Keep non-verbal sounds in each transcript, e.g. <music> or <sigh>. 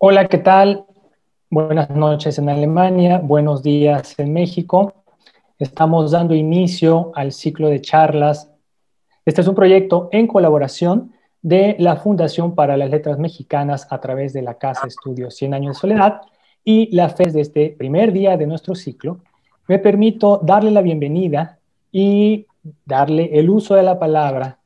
Hola, ¿qué tal? Buenas noches en Alemania, buenos días en México. Estamos dando inicio al ciclo de charlas. Este es un proyecto en colaboración de la Fundación para las Letras Mexicanas a través de la Casa Estudio 100 Años de Soledad y la FES de este primer día de nuestro ciclo. Me permito darle la bienvenida y darle el uso de la palabra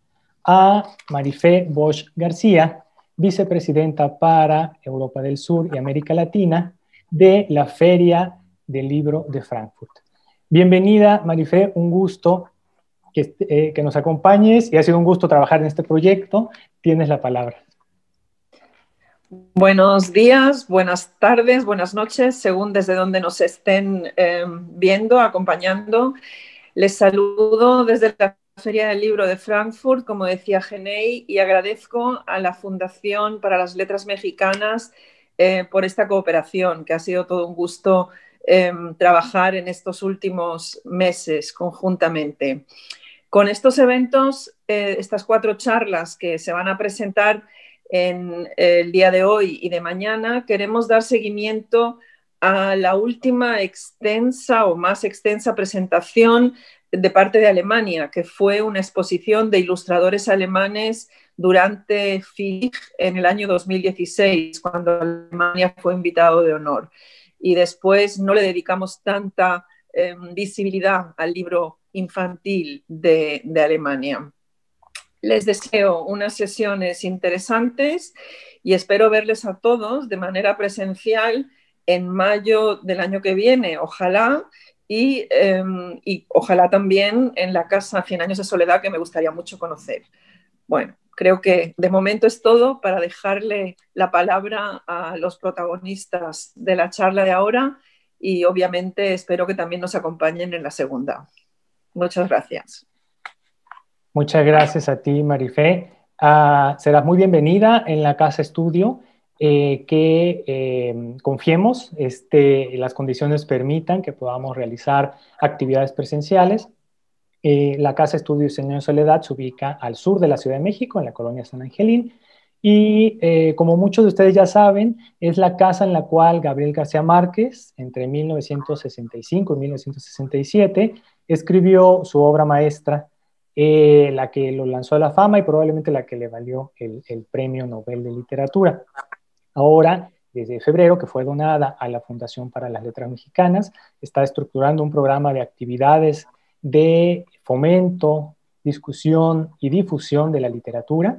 a Marifé Bosch García, vicepresidenta para Europa del Sur y América Latina de la Feria del Libro de Frankfurt. Bienvenida, Marifé, un gusto eh, que, nos acompañes y ha sido un gusto trabajar en este proyecto. Tienes la palabra. Buenos días, buenas tardes, buenas noches, según desde donde nos estén eh, viendo, acompañando. Les saludo desde la Feria del Libro de Frankfurt, como decía Genei, y agradezco a la Fundación para las Letras Mexicanas eh, por esta cooperación, que ha sido todo un gusto em, trabajar en estos últimos meses conjuntamente. Con estos eventos, eh, estas cuatro charlas que se van a presentar en el día de hoy y de mañana, queremos dar seguimiento a la última extensa o más extensa presentación de parte de Alemania, que fue una exposición de ilustradores alemanes durante FIG en el año 2016, cuando Alemania fue invitado de honor. Y después no le dedicamos tanta em, visibilidad al libro infantil de Alemania. Les deseo unas sesiones interesantes y espero verles a todos de manera presencial en mayo del año que viene, ojalá, Em, y, ojalá también en la casa Cien años de soledad que me gustaría mucho conocer. Bueno, creo que de momento es todo para dejarle la palabra a los protagonistas de la charla de ahora y obviamente espero que también nos acompañen en la segunda. Muchas gracias. Muchas gracias a ti, Marifé. Ah, serás muy bienvenida en la Casa Estudio. Eh, que eh, confiemos, este, las condiciones permitan que podamos realizar actividades presenciales. Eh, la Casa Estudio Diseño en Soledad se ubica al sur de la Ciudad de México, en la colonia San Angelín. Y como muchos de ustedes ya saben, es la casa en la cual Gabriel García Márquez, entre 1965 y 1967, escribió su obra maestra, la que lo lanzó a la fama y probablemente la que le valió el Premio Nobel de Literatura. Ahora, desde febrero, que fue donada a la Fundación para las Letras Mexicanas, está estructurando un programa de actividades de fomento, discusión y difusión de la literatura.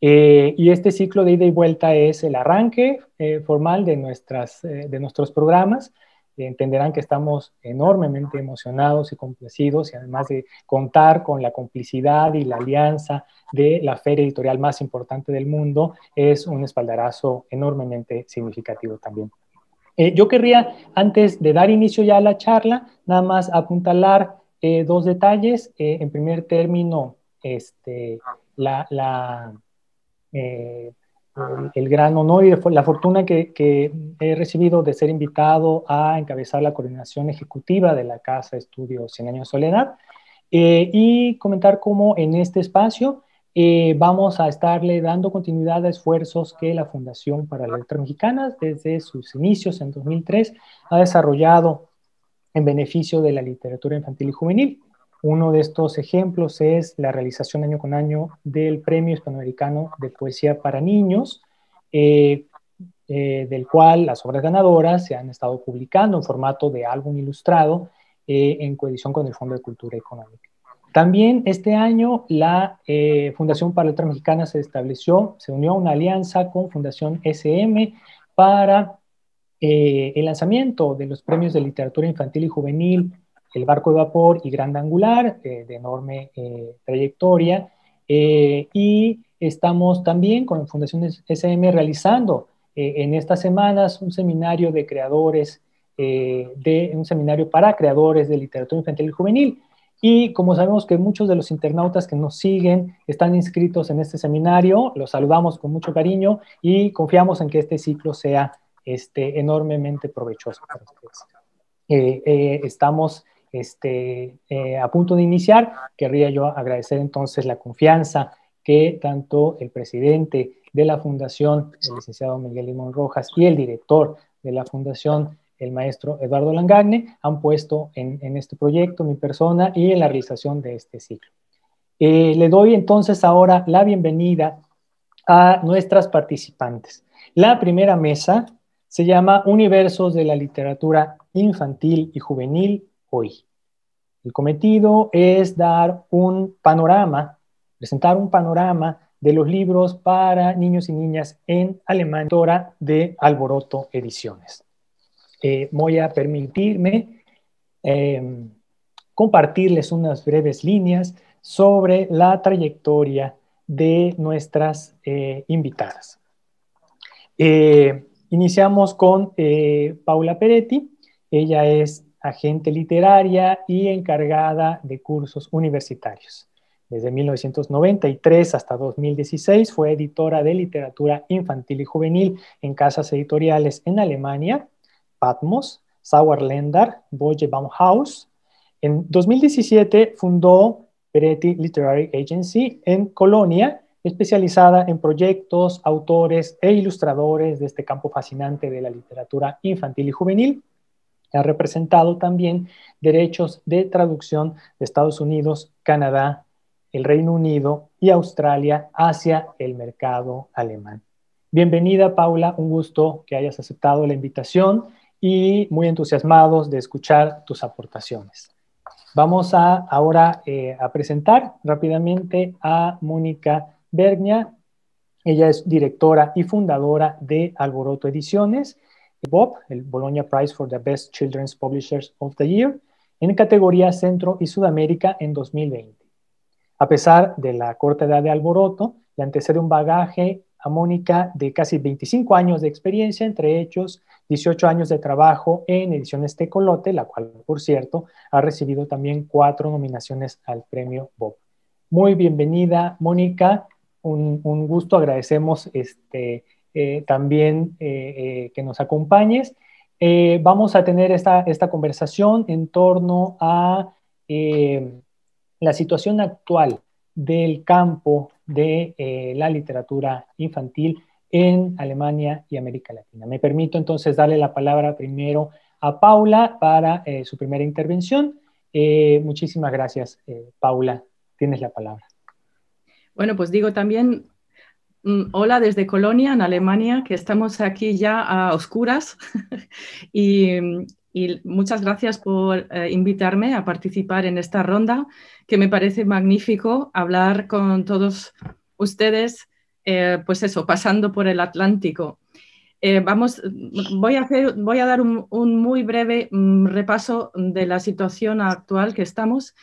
Eh, y este ciclo de ida y vuelta es el arranque eh, formal eh, de nuestros programas entenderán que estamos enormemente emocionados y complacidos y además de contar con la complicidad y la alianza de la feria editorial más importante del mundo, es un espaldarazo enormemente significativo también. Eh, yo querría, antes de dar inicio ya a la charla, nada más apuntalar eh, dos detalles. Eh, en primer término, este, la, la el gran honor y la fortuna que, he recibido de ser invitado a encabezar la coordinación ejecutiva de la Casa Estudios en Años Soledad eh, y comentar cómo en este espacio eh, vamos a estarle dando continuidad a esfuerzos que la Fundación para la literatura Mexicana desde sus inicios en 2003 ha desarrollado en beneficio de la literatura infantil y juvenil. Uno de estos ejemplos es la realización año con año del Premio Hispanoamericano de Poesía para Niños, eh, eh, del cual las obras ganadoras se han estado publicando en formato de álbum ilustrado eh, en coedición con el Fondo de Cultura Económica. También este año la Fundación para Letra Mexicana se estableció, se unió a una alianza con Fundación SM para el lanzamiento de los premios de literatura infantil y juvenil el barco de vapor y grande angular, eh, de enorme eh, trayectoria. Eh, y estamos también con la Fundación SM realizando en estas semanas un seminario de creadores, de, un seminario para creadores de literatura infantil y juvenil. Y como sabemos que muchos de los internautas que nos siguen están inscritos en este seminario, los saludamos con mucho cariño y confiamos en que este ciclo sea este, enormemente provechoso para ustedes. estamos este, eh, a punto de iniciar, querría yo agradecer entonces la confianza que tanto el presidente de la Fundación, el licenciado Miguel Limón Rojas, y el director de la Fundación, el maestro Eduardo Langagne, han puesto en, este proyecto, mi persona, y en la realización de este ciclo. Eh, le doy entonces ahora la bienvenida a nuestras participantes. La primera mesa se llama Universos de la Literatura Infantil y Juvenil hoy. El cometido es dar un panorama, presentar un panorama de los libros para niños y niñas en alemán, de Alboroto Ediciones. Eh, voy a permitirme em, compartirles unas breves líneas sobre la trayectoria de nuestras eh, invitadas. Eh, iniciamos con Paula Peretti. Ella es agente literaria y encargada de cursos universitarios. Desde 1993 hasta 2016 fue editora de literatura infantil y juvenil en casas editoriales en Alemania, Patmos, Sauerländer, Boje Baumhaus. En 2017 fundó Beretti Literary Agency en Colonia, especializada en proyectos, autores e ilustradores de este campo fascinante de la literatura infantil y juvenil ha representado también derechos de traducción de Estados Unidos, Canadá, el Reino Unido y Australia hacia el mercado alemán. Bienvenida, Paula, un gusto que hayas aceptado la invitación y muy entusiasmados de escuchar tus aportaciones. Vamos a, ahora eh, a presentar rápidamente a Mónica Bergna. Ella es directora y fundadora de Alboroto Ediciones Bob, el Bologna Prize for the Best Children's Publishers of the Year, en categoría Centro y Sudamérica en 2020. A pesar de la corta edad de Alboroto, le antecede un bagaje a Mónica de casi 25 años de experiencia, entre hechos 18 años de trabajo en Ediciones Tecolote, la cual, por cierto, ha recibido también cuatro nominaciones al premio Bob. Muy bienvenida, Mónica. Un, un gusto, agradecemos este, eh, también eh, eh, que nos acompañes. vamos a tener esta, esta conversación en torno a la situación actual del campo de la literatura infantil en Alemania y América Latina. Me permito entonces darle la palabra primero a Paula para su primera intervención. muchísimas gracias, Paula. Tienes la palabra. Bueno, pues digo también Mm, hola desde Colonia, en Alemania, que estamos aquí ya a oscuras <laughs> y, muchas gracias por eh, invitarme a participar en esta ronda, que me parece magnífico hablar con todos ustedes, eh, pues eso, pasando por el Atlántico. Eh, vamos, voy a, dar un, muy breve mm, repaso de la situación actual que estamos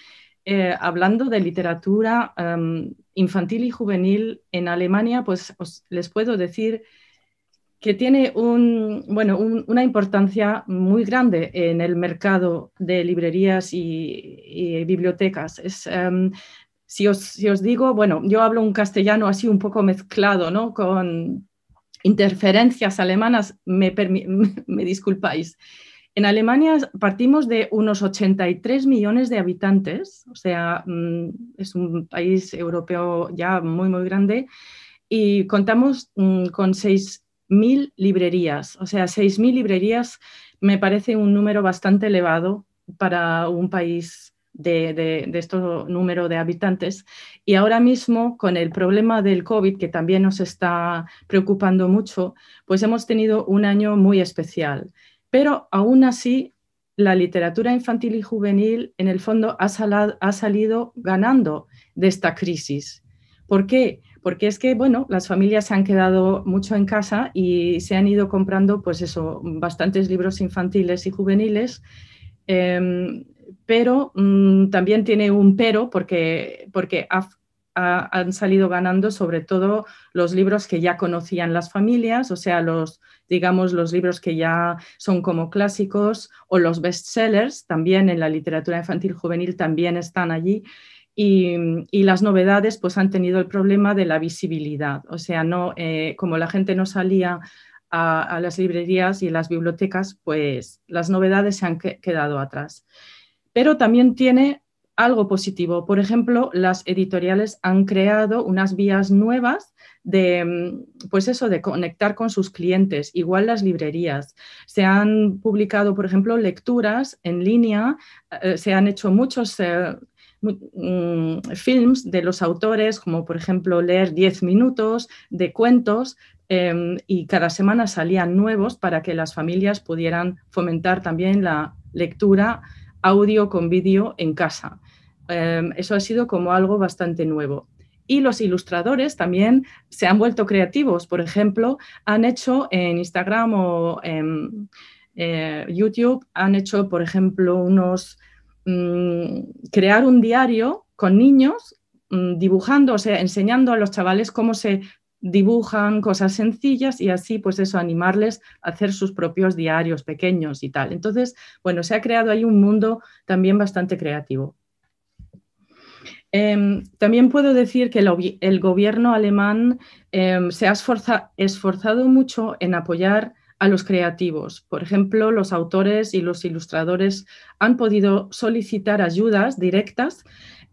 eh, hablando de literatura em, infantil y juvenil en Alemania, pues les puedo decir que tiene una importancia muy grande en el mercado de librerías y, bibliotecas. Em, si, os, digo, bueno, yo hablo un castellano así un poco mezclado, ¿no? Con interferencias alemanas, me, <laughs> me disculpáis. En Alemania partimos de unos 83 millones de habitantes, o sea, mm, es un país europeo ya muy, muy grande, y contamos mm, con 6.000 librerías, o sea, 6.000 librerías me parece un número bastante elevado para un país de, de, este número de habitantes. Y ahora mismo, con el problema del COVID, que también nos está preocupando mucho, pues hemos tenido un año muy especial. Pero aún así, la literatura infantil y juvenil en el fondo ha, salido ganando de esta crisis. ¿Por qué? porque es que, bueno, las familias se han quedado mucho en casa y se han ido comprando, pues eso, bastantes libros infantiles y juveniles, em, pero mm, también tiene un pero porque, porque han salido ganando sobre todo los libros que ya conocían las familias, o sea, los, digamos, los libros que ya son como clásicos o los bestsellers, también en la literatura infantil juvenil también están allí. Y, las novedades pues han tenido el problema de la visibilidad, o sea, no, eh, como la gente no salía a, las librerías y las bibliotecas, pues las novedades se han quedado atrás. Pero también tiene algo positivo. Por ejemplo, las editoriales han creado unas vías nuevas de, mm, pues eso, de conectar con sus clientes, igual las librerías. Se han publicado, por ejemplo, lecturas en línea, eh, se han hecho muchos... Eh, mm, films de los autores, como por ejemplo leer 10 minutos de cuentos, em, y cada semana salían nuevos para que las familias pudieran fomentar también la lectura audio con vídeo en casa. Em, eso ha sido como algo bastante nuevo. Y los ilustradores también se han vuelto creativos. Por ejemplo, han hecho en Instagram o en eh, YouTube, han hecho, por ejemplo, unos mm, crear un diario con niños mm, dibujando, o sea, enseñando a los chavales cómo se dibujan cosas sencillas y así pues eso animarles a hacer sus propios diarios pequeños y tal. Entonces, bueno, se ha creado ahí un mundo también bastante creativo. Em, también puedo decir que el, gobierno alemán em, se ha esforzado mucho en apoyar a los creativos. Por ejemplo, los autores y los ilustradores han podido solicitar ayudas directas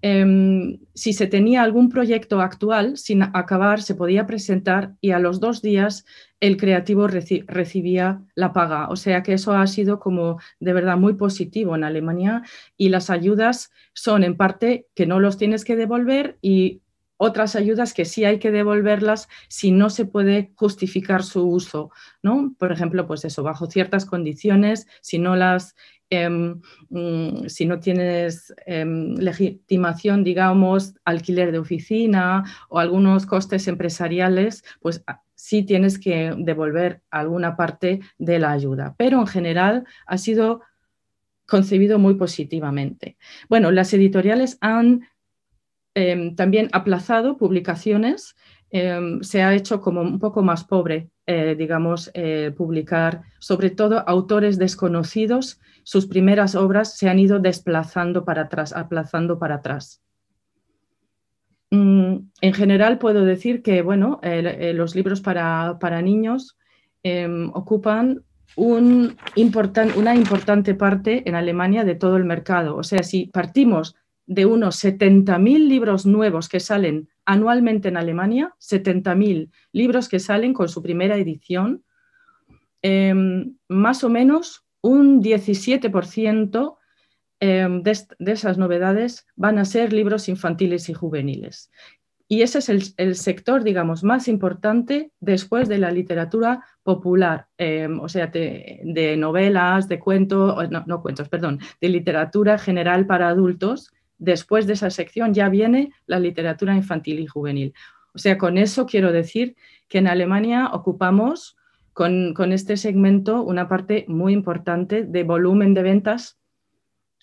Em, si se tenía algún proyecto actual sin acabar, se podía presentar y a los dos días el creativo recibía la paga. O sea que eso ha sido como de verdad muy positivo en Alemania y las ayudas son en parte que no los tienes que devolver y otras ayudas que sí hay que devolverlas si no se puede justificar su uso, ¿no? Por ejemplo, pues eso, bajo ciertas condiciones, si no las Em, mm, si no tienes em, legitimación, digamos, alquiler de oficina o algunos costes empresariales, pues ah, sí tienes que devolver alguna parte de la ayuda. Pero en general ha sido concebido muy positivamente. Bueno, las editoriales han em, también aplazado publicaciones, se ha hecho como un poco más pobre eh, digamos, eh, publicar, sobre todo autores desconocidos, sus primeras obras se han ido desplazando para atrás, aplazando para atrás. Mm, en general puedo decir que, bueno, eh, los libros para, niños em, ocupan un una importante parte en Alemania de todo el mercado. O sea, si partimos de unos 70.000 libros nuevos que salen anualmente en Alemania, 70.000 libros que salen con su primera edición, em, más o menos un 17% em, de, esas novedades van a ser libros infantiles y juveniles. Y ese es el, sector, digamos, más importante después de la literatura popular, em, o sea, de, novelas, de cuentos, no, no, cuentos, perdón, de literatura general para adultos, después de esa sección ya viene la literatura infantil y juvenil. O sea, con eso quiero decir que en Alemania ocupamos con, este segmento una parte muy importante de volumen de ventas.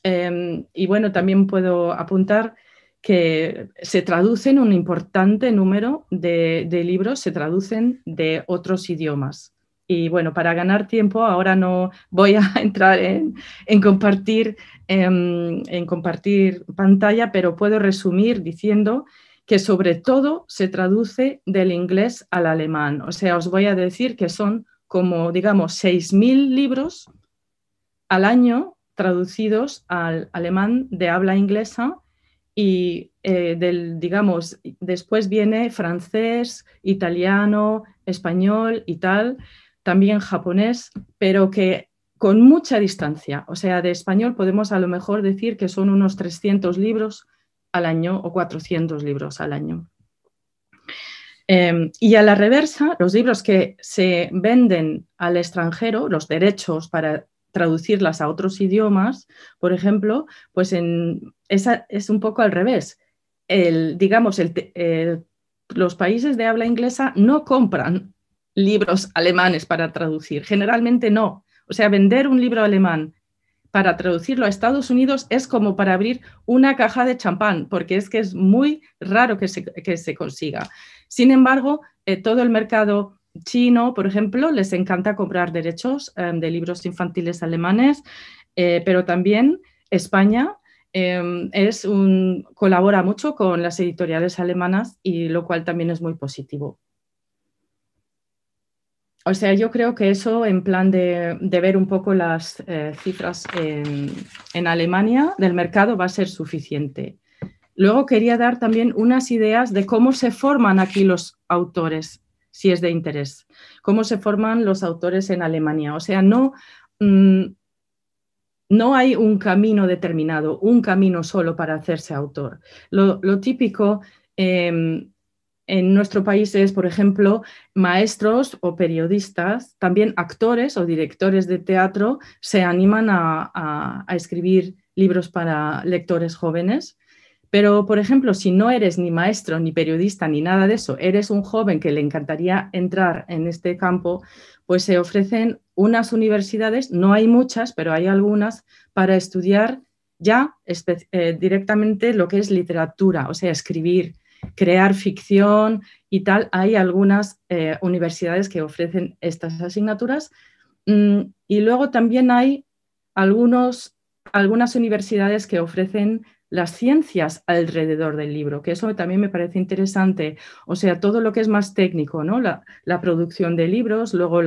Em, y bueno, también puedo apuntar que se traducen un importante número de, de libros, se traducen de otros idiomas. Y bueno, para ganar tiempo, ahora no voy a <laughs> entrar en, compartir, em, en, compartir pantalla, pero puedo resumir diciendo que sobre todo se traduce del inglés al alemán. O sea, os voy a decir que son como, digamos, 6.000 libros al año traducidos al alemán de habla inglesa y eh, digamos, después viene francés, italiano, español y tal, también japonés, pero que con mucha distancia. O sea, de español podemos a lo mejor decir que son unos 300 libros al año o 400 libros al año. Em, y a la reversa, los libros que se venden al extranjero, los derechos para traducirlas a otros idiomas, por ejemplo, pues en, esa es un poco al revés. digamos, los países de habla inglesa no compran libros alemanes para traducir. Generalmente no. O sea, vender un libro alemán para traducirlo a Estados Unidos es como para abrir una caja de champán, porque es que es muy raro que se, consiga. Sin embargo, eh, todo el mercado chino, por ejemplo, les encanta comprar derechos em, de libros infantiles alemanes, eh, pero también España em, es un, colabora mucho con las editoriales alemanas y lo cual también es muy positivo o sea, yo creo que eso en plan de, ver un poco las eh, cifras en, Alemania del mercado va a ser suficiente. Luego quería dar también unas ideas de cómo se forman aquí los autores, si es de interés, cómo se forman los autores en Alemania. O sea, no, mm, no hay un camino determinado, un camino solo para hacerse autor. Lo, típico... Em, en nuestro país es, por ejemplo, maestros o periodistas, también actores o directores de teatro se animan a, escribir libros para lectores jóvenes. Pero, por ejemplo, si no eres ni maestro, ni periodista, ni nada de eso, eres un joven que le encantaría entrar en este campo, pues se ofrecen unas universidades, no hay muchas, pero hay algunas, para estudiar ya eh, directamente lo que es literatura, o sea, escribir, crear ficción y tal. Hay algunas eh, universidades que ofrecen estas asignaturas. Mm, y luego también hay algunas universidades que ofrecen las ciencias alrededor del libro, que eso también me parece interesante. O sea, todo lo que es más técnico, La, producción de libros, luego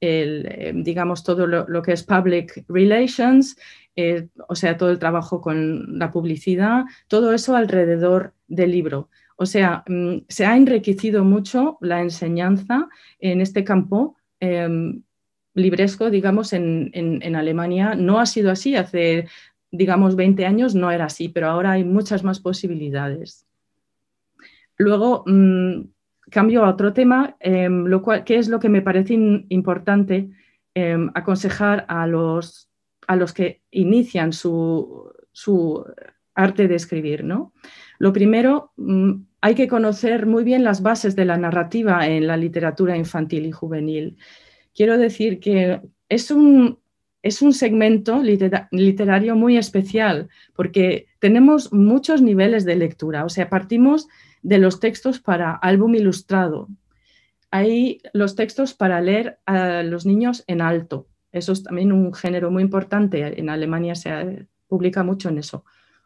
eh, digamos, todo lo, que es public relations, eh, o sea, todo el trabajo con la publicidad, todo eso alrededor del libro. O sea, mm, se ha enriquecido mucho la enseñanza en este campo em, libresco, digamos, en, Alemania. No ha sido así hace, digamos, 20 años, no era así, pero ahora hay muchas más posibilidades. Luego, mm, cambio a otro tema, em, lo cual, que es lo que me parece importante em, aconsejar a los, a los que inician su arte de escribir, ¿no? Lo primero, mm, hay que conocer muy bien las bases de la narrativa en la literatura infantil y juvenil. Quiero decir que es un, es un segmento literario muy especial porque tenemos muchos niveles de lectura, o sea, partimos de los textos para álbum ilustrado. Hay los textos para leer a los niños en alto. Eso es también un género muy importante. En Alemania se publica mucho en eso.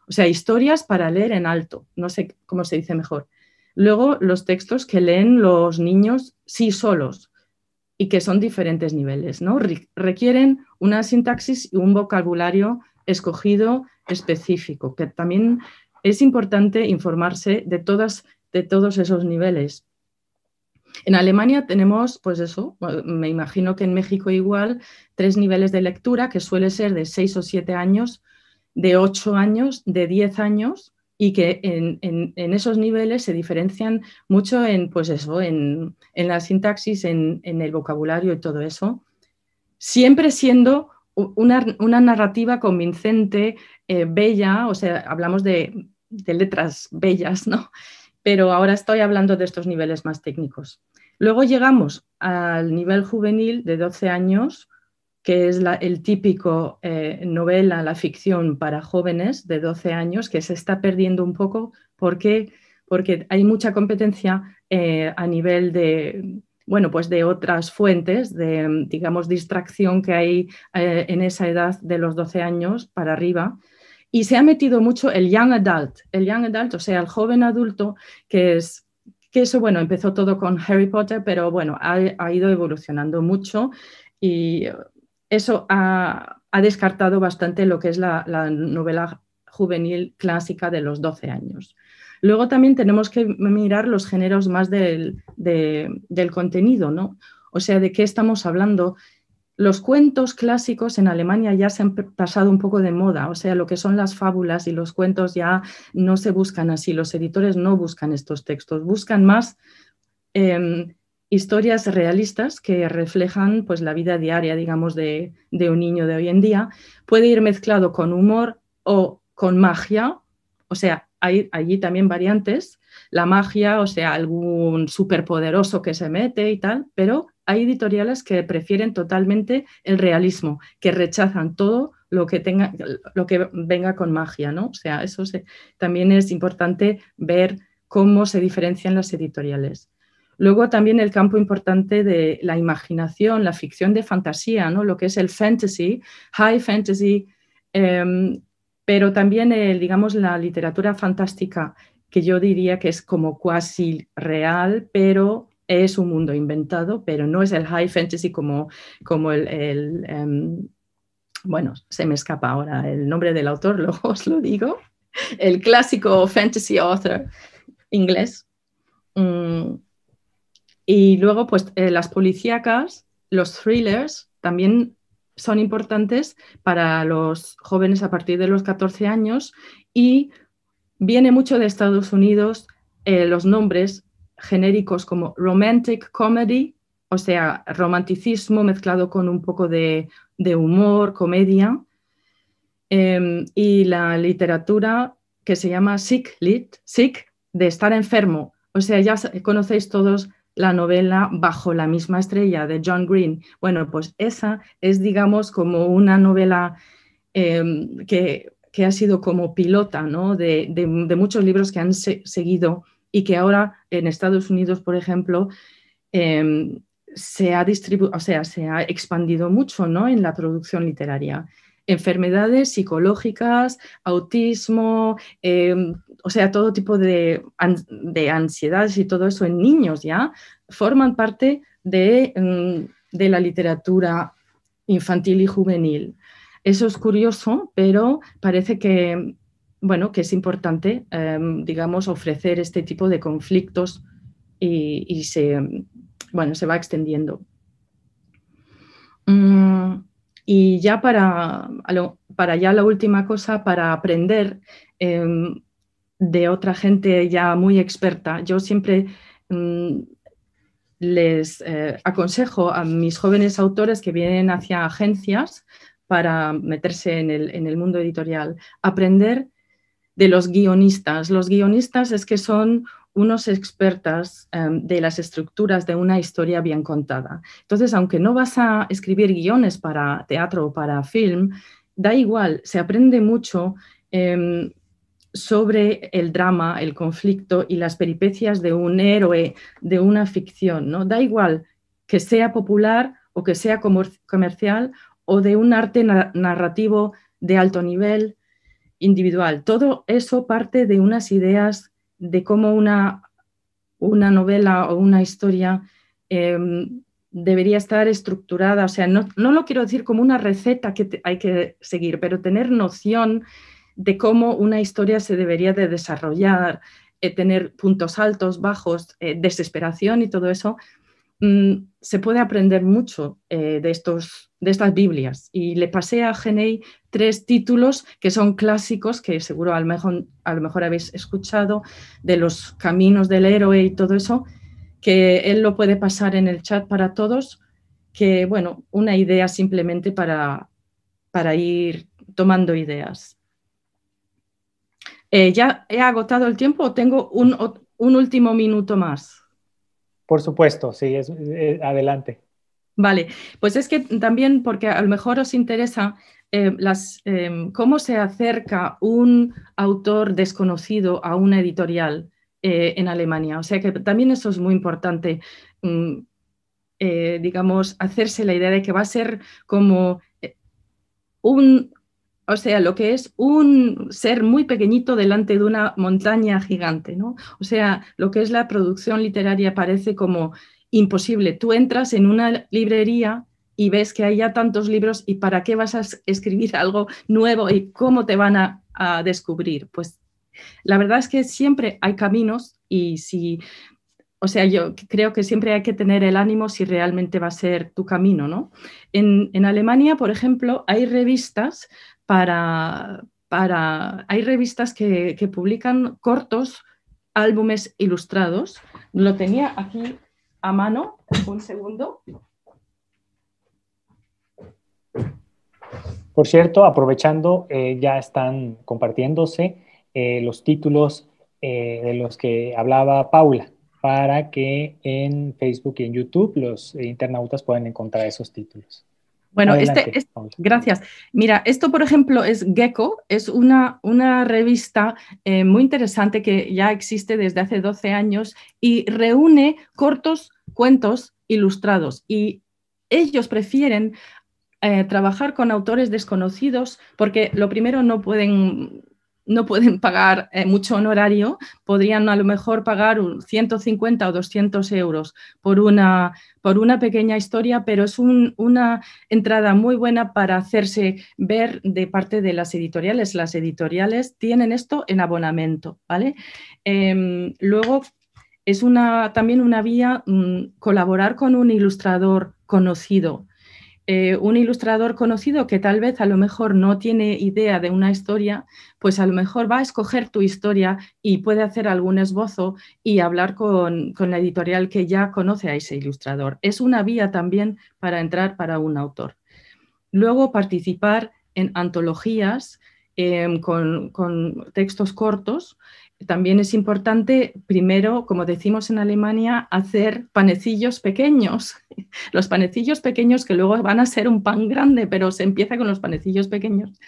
O sea, historias para leer en alto, no sé cómo se dice mejor. Luego, los textos que leen los niños sí solos y que son diferentes niveles, ¿no? requieren una sintaxis y un vocabulario escogido específico, que también es importante informarse de, todas, de todos esos niveles. En Alemania tenemos, pues eso, me imagino que en México igual, tres niveles de lectura que suele ser de seis o siete años de 8 años, de 10 años, y que en, en, esos niveles se diferencian mucho en, pues eso, en, en la sintaxis, en, el vocabulario y todo eso, siempre siendo una, narrativa convincente, eh, bella, o sea, hablamos de, de, letras bellas, ¿no? Pero ahora estoy hablando de estos niveles más técnicos. Luego llegamos al nivel juvenil de 12 años, que es el típico eh, novela, la ficción para jóvenes de 12 años, que se está perdiendo un poco porque, porque hay mucha competencia eh, a nivel de, bueno, pues de otras fuentes de, digamos, distracción que hay eh, en esa edad de los 12 años para arriba. Y se ha metido mucho el young adult, el young adult, o sea, el joven adulto, que es que eso, bueno, empezó todo con Harry Potter, pero bueno, ha, ha ido evolucionando mucho y eso ha, descartado bastante lo que es la, novela juvenil clásica de los 12 años. Luego también tenemos que mirar los géneros más del, contenido, ¿no? O sea, de qué estamos hablando. Los cuentos clásicos en Alemania ya se han pasado un poco de moda, o sea, lo que son las fábulas y los cuentos ya no se buscan así, los editores no buscan estos textos, buscan más em, historias realistas que reflejan pues, la vida diaria, digamos, de, un niño de hoy en día. Puede ir mezclado con humor o con magia, o sea, hay allí también variantes. La magia, o sea, algún superpoderoso que se mete y tal, pero hay editoriales que prefieren totalmente el realismo, que rechazan todo lo que tenga, lo que venga con magia, ¿no? O sea, eso también es importante ver cómo se diferencian las editoriales. Luego también el campo importante de la imaginación, la ficción de fantasía, ¿no? lo que es el fantasy, high fantasy, em, pero también, el, digamos, la literatura fantástica, que yo diría que es como cuasi real, pero es un mundo inventado, pero no es el high fantasy como, como el... Em, bueno, se me escapa ahora el nombre del autor, luego <laughs> os lo digo, el clásico fantasy author inglés. Mm, y luego, pues eh, las policíacas, los thrillers también son importantes para los jóvenes a partir de los 14 años y viene mucho de Estados Unidos eh, los nombres genéricos como romantic comedy, o sea, romanticismo mezclado con un poco de, humor, comedia, em, y la literatura que se llama sick lit, sick, de estar enfermo. O sea, ya conocéis todos la novela Bajo la misma estrella de John Green. Bueno, pues esa es, digamos, como una novela em, que, ha sido como pilota de, muchos libros que han seguido y que ahora en Estados Unidos, por ejemplo, em, se ha, o sea, se ha expandido mucho ¿no? en la producción literaria enfermedades psicológicas, autismo, em, o sea, todo tipo de, ansiedades y todo eso en niños ya, forman parte em, de, la literatura infantil y juvenil. Eso es curioso, pero parece que, bueno, que es importante, em, digamos, ofrecer este tipo de conflictos y, se, bueno, se va extendiendo. Mm. Y ya para, para ya la última cosa, para aprender em, de otra gente ya muy experta, yo siempre mm, les eh, aconsejo a mis jóvenes autores que vienen hacia agencias para meterse en el, en el mundo editorial, aprender de los guionistas. Los guionistas es que son unos expertas em, de las estructuras de una historia bien contada. Entonces, aunque no vas a escribir guiones para teatro o para film, da igual, se aprende mucho em, sobre el drama, el conflicto y las peripecias de un héroe, de una ficción, ¿no? Da igual que sea popular o que sea comercial o de un arte narrativo de alto nivel individual. Todo eso parte de unas ideas de cómo una, novela o una historia em, debería estar estructurada. O sea, no, lo quiero decir como una receta que hay que seguir, pero tener noción de cómo una historia se debería de desarrollar, eh, tener puntos altos, bajos, eh, desesperación y todo eso, Mm, se puede aprender mucho eh, de, estos, de estas Biblias. Y le pasé a Genei tres títulos que son clásicos, que seguro a lo, mejor, a lo mejor habéis escuchado, de los caminos del héroe y todo eso, que él lo puede pasar en el chat para todos, que bueno, una idea simplemente para, para ir tomando ideas. Eh, ¿Ya he agotado el tiempo o tengo un último minuto más? Por supuesto, sí, eh, adelante. Vale, pues es que también porque a lo mejor os interesa eh, las, eh, cómo se acerca un autor desconocido a una editorial en Alemania. O sea que también eso es muy importante, mm, digamos, hacerse la idea de que va a ser como un o sea, lo que es un ser muy pequeñito delante de una montaña gigante, ¿no? O sea, lo que es la producción literaria parece como imposible. Tú entras en una librería y ves que hay ya tantos libros y para qué vas a escribir algo nuevo y cómo te van a, descubrir. Pues la verdad es que siempre hay caminos y si, o sea, yo creo que siempre hay que tener el ánimo si realmente va a ser tu camino, ¿no? en Alemania, por ejemplo, hay revistas para, para... Hay revistas que, publican cortos, álbumes ilustrados. Lo tenía aquí a mano, un segundo. Por cierto, aprovechando, eh, ya están compartiéndose eh, los títulos eh, de los que hablaba Paula para que en Facebook y en YouTube los internautas puedan encontrar esos títulos. Bueno, este, gracias. Mira, esto por ejemplo es Gecko, es una, una revista eh, muy interesante que ya existe desde hace 12 años y reúne cortos cuentos ilustrados y ellos prefieren eh, trabajar con autores desconocidos porque lo primero no pueden no pueden pagar eh, mucho honorario, podrían a lo mejor pagar un 150 o 200 euros por una, por una pequeña historia, pero es una entrada muy buena para hacerse ver de parte de las editoriales. Las editoriales tienen esto en abonamento, ¿vale? Em, luego, es una, también una vía mm, colaborar con un ilustrador conocido eh, un ilustrador conocido que tal vez a lo mejor no tiene idea de una historia, pues a lo mejor va a escoger tu historia y puede hacer algún esbozo y hablar con, la editorial que ya conoce a ese ilustrador. Es una vía también para entrar para un autor. Luego participar en antologías em, con, con, textos cortos también es importante, primero, como decimos en Alemania, hacer panecillos pequeños. <laughs> Los panecillos pequeños que luego van a ser un pan grande, pero se empieza con los panecillos pequeños.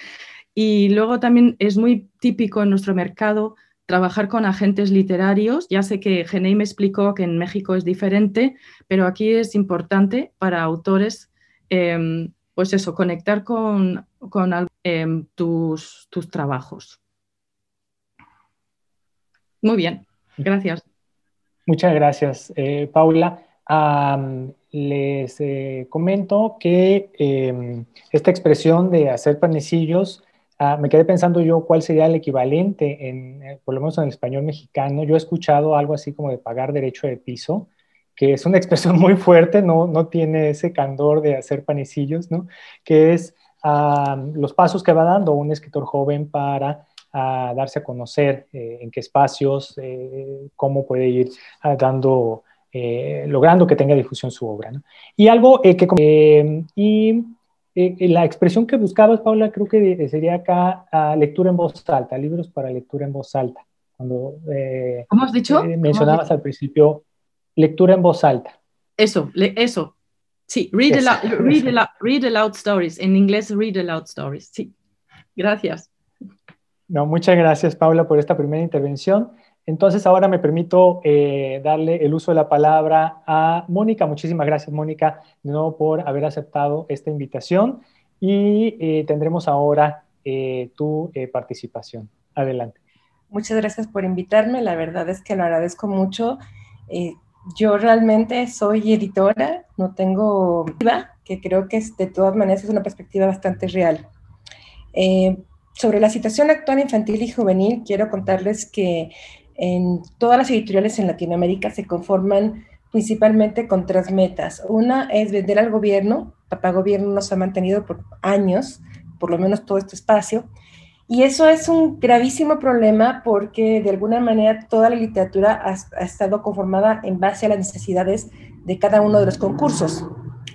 Y luego también es muy típico en nuestro mercado trabajar con agentes literarios. Ya sé que Genei me explicó que en México es diferente, pero aquí es importante para autores, em, pues eso, conectar con, em, tus trabajos. Muy bien, gracias. Muchas gracias, eh, Paula. les eh, comento que em, esta expresión de hacer panecillos, ah, me quedé pensando yo cuál sería el equivalente, en, eh, por lo menos en el español mexicano. Yo he escuchado algo así como de pagar derecho de piso, que es una <laughs> expresión muy fuerte, no, no tiene ese candor de hacer panecillos, ¿no? que es los pasos que va dando un escritor joven para a darse a conocer, eh, en qué espacios, eh, cómo puede ir ah, dando, eh, logrando que tenga difusión su obra. Y algo que... y la expresión que buscabas, Paula, creo que sería acá lectura en voz alta, libros para lectura en voz alta. Cuando has dicho? mencionabas al principio lectura en voz alta. Eso, eso. Sí, read, read aloud stories. En inglés, read aloud stories. Sí. Gracias. No, muchas gracias, Paula, por esta primera intervención. Entonces, ahora me permito eh, darle el uso de la palabra a Mónica. Muchísimas gracias, Mónica, de nuevo por haber aceptado esta invitación y eh, tendremos ahora eh, tu participación. Adelante. Muchas gracias por invitarme. La verdad es que lo agradezco mucho. yo realmente soy editora, no tengo que creo que de todas maneras es una perspectiva bastante real. Eh, sobre la situación actual infantil y juvenil, quiero contarles que en todas las editoriales en Latinoamérica se conforman principalmente con tres metas. Una es vender al gobierno, papá gobierno nos ha mantenido por años, por lo menos todo este espacio, y eso es un gravísimo problema porque de alguna manera toda la literatura ha, estado conformada en base a las necesidades de cada uno de los concursos.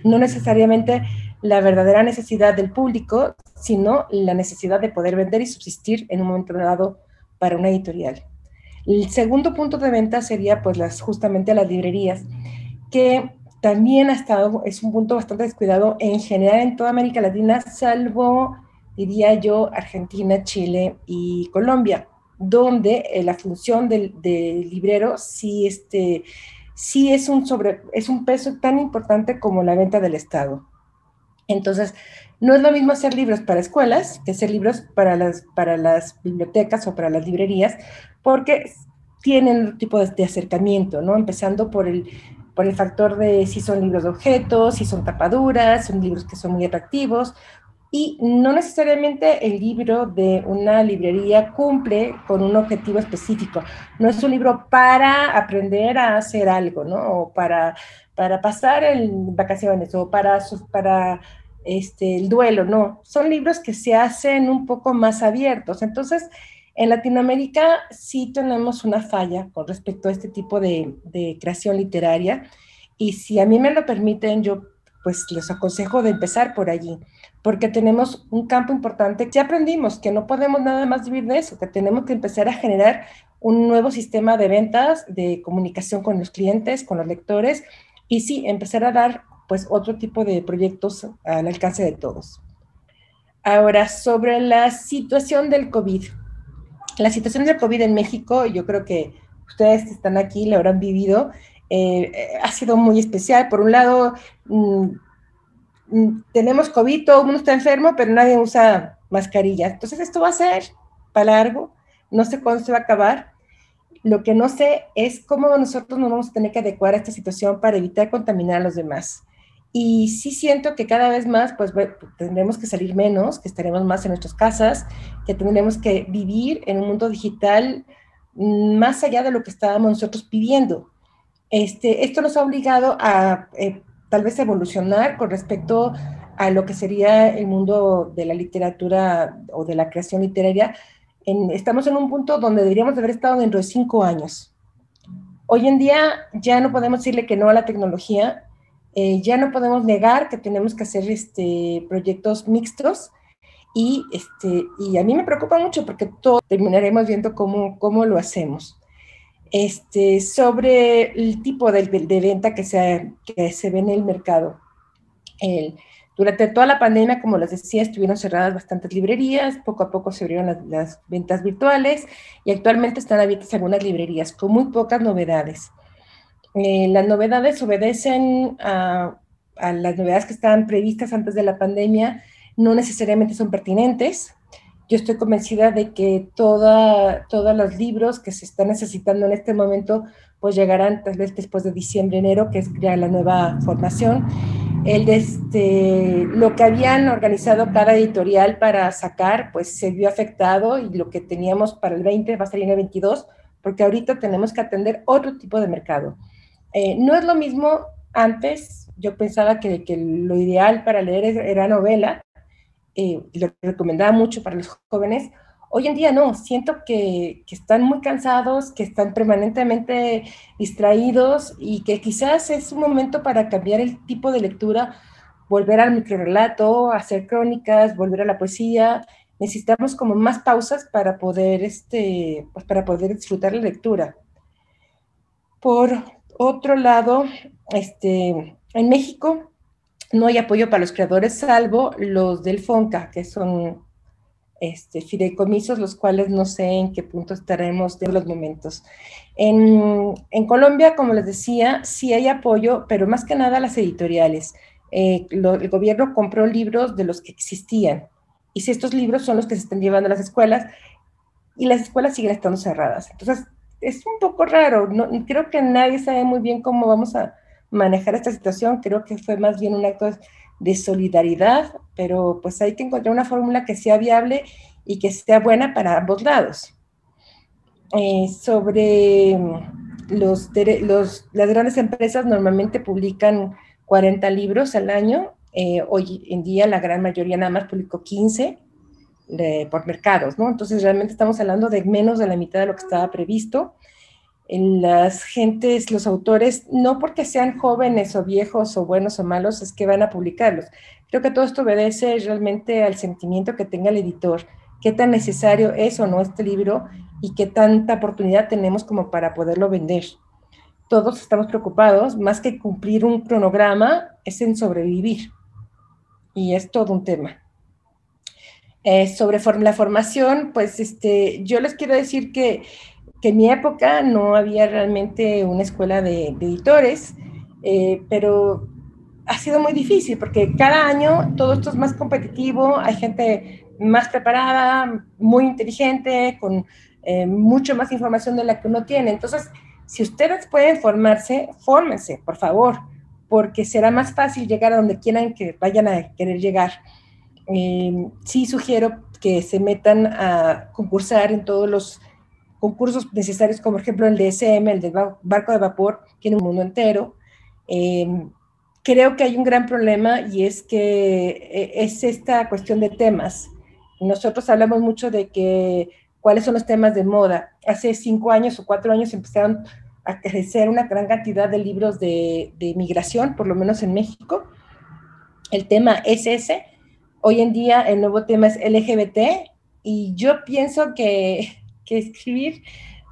No necesariamente la verdadera necesidad del público, sino la necesidad de poder vender y subsistir en un momento dado para una editorial. El segundo punto de venta sería pues las, justamente las librerías, que también ha estado, es un punto bastante descuidado en general en toda América Latina, salvo, diría yo, Argentina, Chile y Colombia, donde eh, la función del, librero sí, este, sí es, un es un peso tan importante como la venta del Estado. Entonces, no es lo mismo hacer libros para escuelas que hacer libros para las, para las bibliotecas o para las librerías, porque tienen otro tipo de, acercamiento, ¿no? Empezando por el, por el factor de si son libros de objetos, si son tapaduras, son libros que son muy atractivos, y no necesariamente el libro de una librería cumple con un objetivo específico. No es un libro para aprender a hacer algo, ¿no? O para, para pasar en vacaciones o para, para este, el duelo, no. Son libros que se hacen un poco más abiertos. Entonces, en Latinoamérica sí tenemos una falla con respecto a este tipo de, de creación literaria. Y si a mí me lo permiten, yo pues les aconsejo de empezar por allí, porque tenemos un campo importante. Ya aprendimos que no podemos nada más vivir de eso, que tenemos que empezar a generar un nuevo sistema de ventas, de comunicación con los clientes, con los lectores, y sí, empezar a dar pues otro tipo de proyectos al alcance de todos. Ahora, sobre la situación del COVID. La situación del COVID en México, yo creo que ustedes que están aquí lo habrán vivido, eh, eh, ha sido muy especial. Por un lado, mm, mm, tenemos COVID, todo mundo está enfermo, pero nadie usa mascarilla. Entonces esto va a ser para largo, no sé cuándo se va a acabar. Lo que no sé es cómo nosotros nos vamos a tener que adecuar a esta situación para evitar contaminar a los demás. Y sí siento que cada vez más, pues tendremos que salir menos, que estaremos más en nuestras casas, que tendremos que vivir en un mundo digital mm, más allá de lo que estábamos nosotros pidiendo. Este, esto nos ha obligado a eh, tal vez evolucionar con respecto a lo que sería el mundo de la literatura o de la creación literaria. estamos en un punto donde deberíamos haber estado dentro de cinco años. Hoy en día ya no podemos decirle que no a la tecnología, eh, ya no podemos negar que tenemos que hacer este, proyectos mixtos y, este, y a mí me preocupa mucho porque todos terminaremos viendo cómo, cómo lo hacemos este, sobre el tipo de, venta que se, ve en el mercado. durante toda la pandemia, como les decía, estuvieron cerradas bastantes librerías, poco a poco se abrieron las, ventas virtuales y actualmente están abiertas algunas librerías con muy pocas novedades. Eh, las novedades obedecen a, a, las novedades que estaban previstas antes de la pandemia, no necesariamente son pertinentes, yo estoy convencida de que toda, todos los libros que se están necesitando en este momento, pues llegarán tal vez después de diciembre, enero, que es ya la nueva formación. El este, lo que habían organizado cada editorial para sacar, pues se vio afectado y lo que teníamos para el 20 va a salir en el 22, porque ahorita tenemos que atender otro tipo de mercado. Eh, no es lo mismo antes, yo pensaba que lo ideal para leer era novela, eh, lo recomendaba mucho para los jóvenes, hoy en día no, siento que, que, están muy cansados, que están permanentemente distraídos y que quizás es un momento para cambiar el tipo de lectura, volver al relato, hacer crónicas, volver a la poesía. Necesitamos como más pausas para poder, este, pues para poder disfrutar la lectura. Por otro lado, este, en México no hay apoyo para los creadores, salvo los del FONCA, que son este, fideicomisos, los cuales no sé en qué punto estaremos de los momentos. En, Colombia, como les decía, sí hay apoyo, pero más que nada las editoriales. Eh, el gobierno compró libros de los que existían y si estos libros son los que se están llevando a las escuelas y las escuelas siguen estando cerradas. Entonces, es un poco raro, creo que nadie sabe muy bien cómo vamos a, manejar esta situación. Creo que fue más bien un acto de solidaridad, pero pues hay que encontrar una fórmula que sea viable y que sea buena para ambos lados. Eh, sobre las grandes empresas normalmente publican 40 libros al año. Eh, hoy en día la gran mayoría nada más publicó 15 eh, por mercados, ¿no? Entonces realmente estamos hablando de menos de la mitad de lo que estaba previsto las gentes, los autores, no porque sean jóvenes o viejos o buenos o malos, es que van a publicarlos. Creo que todo esto obedece realmente al sentimiento que tenga el editor, qué tan necesario es o no este libro y qué tanta oportunidad tenemos como para poderlo vender. Todos estamos preocupados, más que cumplir un cronograma, es en sobrevivir. Y es todo un tema. Eh, sobre la formación, pues este, yo les quiero decir que que en mi época no había realmente una escuela de, editores, eh, pero ha sido muy difícil porque cada año todo esto es más competitivo, hay gente más preparada, muy inteligente, con eh, mucho más información de la que uno tiene. Entonces, si ustedes pueden formarse, fórmense, por favor, porque será más fácil llegar a donde quieran que vayan a querer llegar. Eh, sí sugiero que se metan a concursar en todos los concursos necesarios, como por ejemplo el de SM el del barco de vapor, tiene un mundo entero. Em, creo que hay un gran problema y es que e, es esta cuestión de temas. Nosotros hablamos mucho de que cuáles son los temas de moda. Hace cinco años o cuatro años empezaron a crecer una gran cantidad de libros de, de migración, por lo menos en México. El tema es ese. Hoy en día el nuevo tema es LGBT y yo pienso que que escribir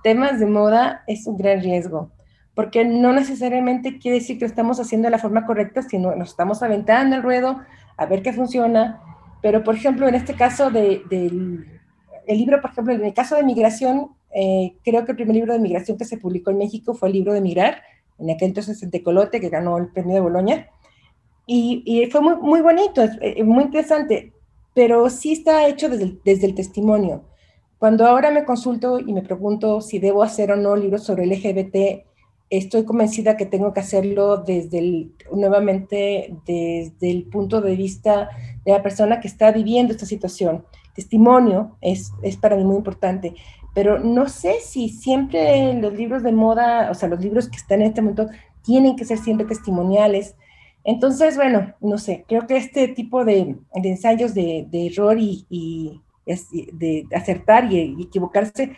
temas de moda es un gran riesgo, porque no necesariamente quiere decir que estamos haciendo de la forma correcta, sino nos estamos aventando el ruedo a ver qué funciona. Pero, por ejemplo, en este caso del libro, por ejemplo, en el caso de migración, eh, creo que el primer libro de migración que se publicó en México fue el libro de Migrar, en aquel entonces el Colote que ganó el premio de Boloña. Y, fue muy, muy bonito, eh, muy interesante, pero sí está hecho desde, desde el testimonio cuando ahora me consulto y me pregunto si debo hacer o no libros sobre LGBT, estoy convencida que tengo que hacerlo desde el, nuevamente desde el punto de vista de la persona que está viviendo esta situación. Testimonio es, es para mí muy importante, pero no sé si siempre los libros de moda, o sea, los libros que están en este momento, tienen que ser siempre testimoniales. Entonces, bueno, no sé, creo que este tipo de, ensayos de, error y de acertar y, equivocarse,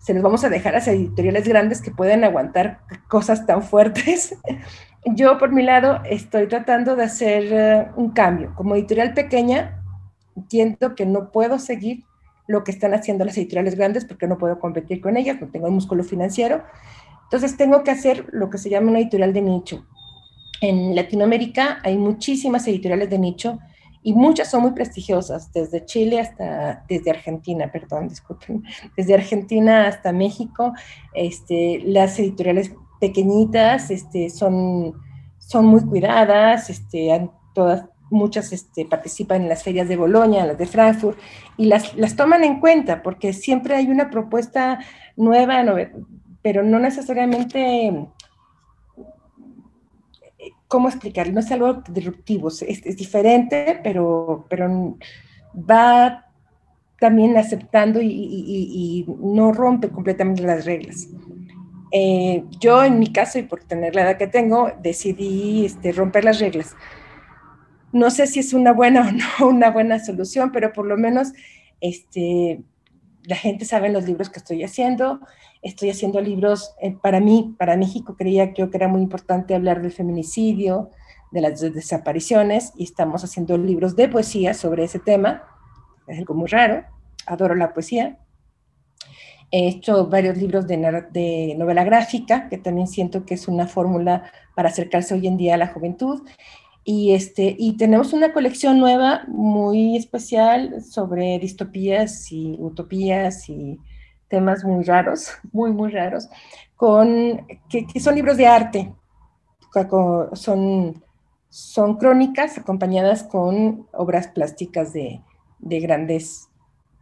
se los vamos a dejar a editoriales grandes que pueden aguantar cosas tan fuertes. <laughs> Yo, por mi lado, estoy tratando de hacer eh, un cambio. Como editorial pequeña, siento que no puedo seguir lo que están haciendo las editoriales grandes porque no puedo competir con ellas, no tengo el músculo financiero. Entonces, tengo que hacer lo que se llama una editorial de nicho. En Latinoamérica hay muchísimas editoriales de nicho y muchas son muy prestigiosas, desde Chile hasta, desde Argentina, perdón, disculpen, desde Argentina hasta México, este, las editoriales pequeñitas este, son, son muy cuidadas, este, todas, muchas este, participan en las ferias de Bolonia, las de Frankfurt, y las, las toman en cuenta porque siempre hay una propuesta nueva, pero no necesariamente ¿cómo explicar? No es algo disruptivo, es, es, diferente, pero, pero va también aceptando y, no rompe completamente las reglas. Eh, yo en mi caso, y por tener la edad que tengo, decidí este, romper las reglas. No sé si es una buena <laughs> o no una buena solución, pero por lo menos este, la gente sabe los libros que estoy haciendo. Estoy haciendo libros eh, para mí, para México. Creía yo que era muy importante hablar del feminicidio, de las desapariciones, y estamos haciendo libros de poesía sobre ese tema. Es algo muy raro. Adoro la poesía. He hecho varios libros de, novela gráfica, que también siento que es una fórmula para acercarse hoy en día a la juventud. Y, este, y tenemos una colección nueva muy especial sobre distopías y utopías y temas muy raros, <laughs> muy, muy raros, con, que, que son libros de arte, son, son crónicas acompañadas con obras plásticas de, de grandes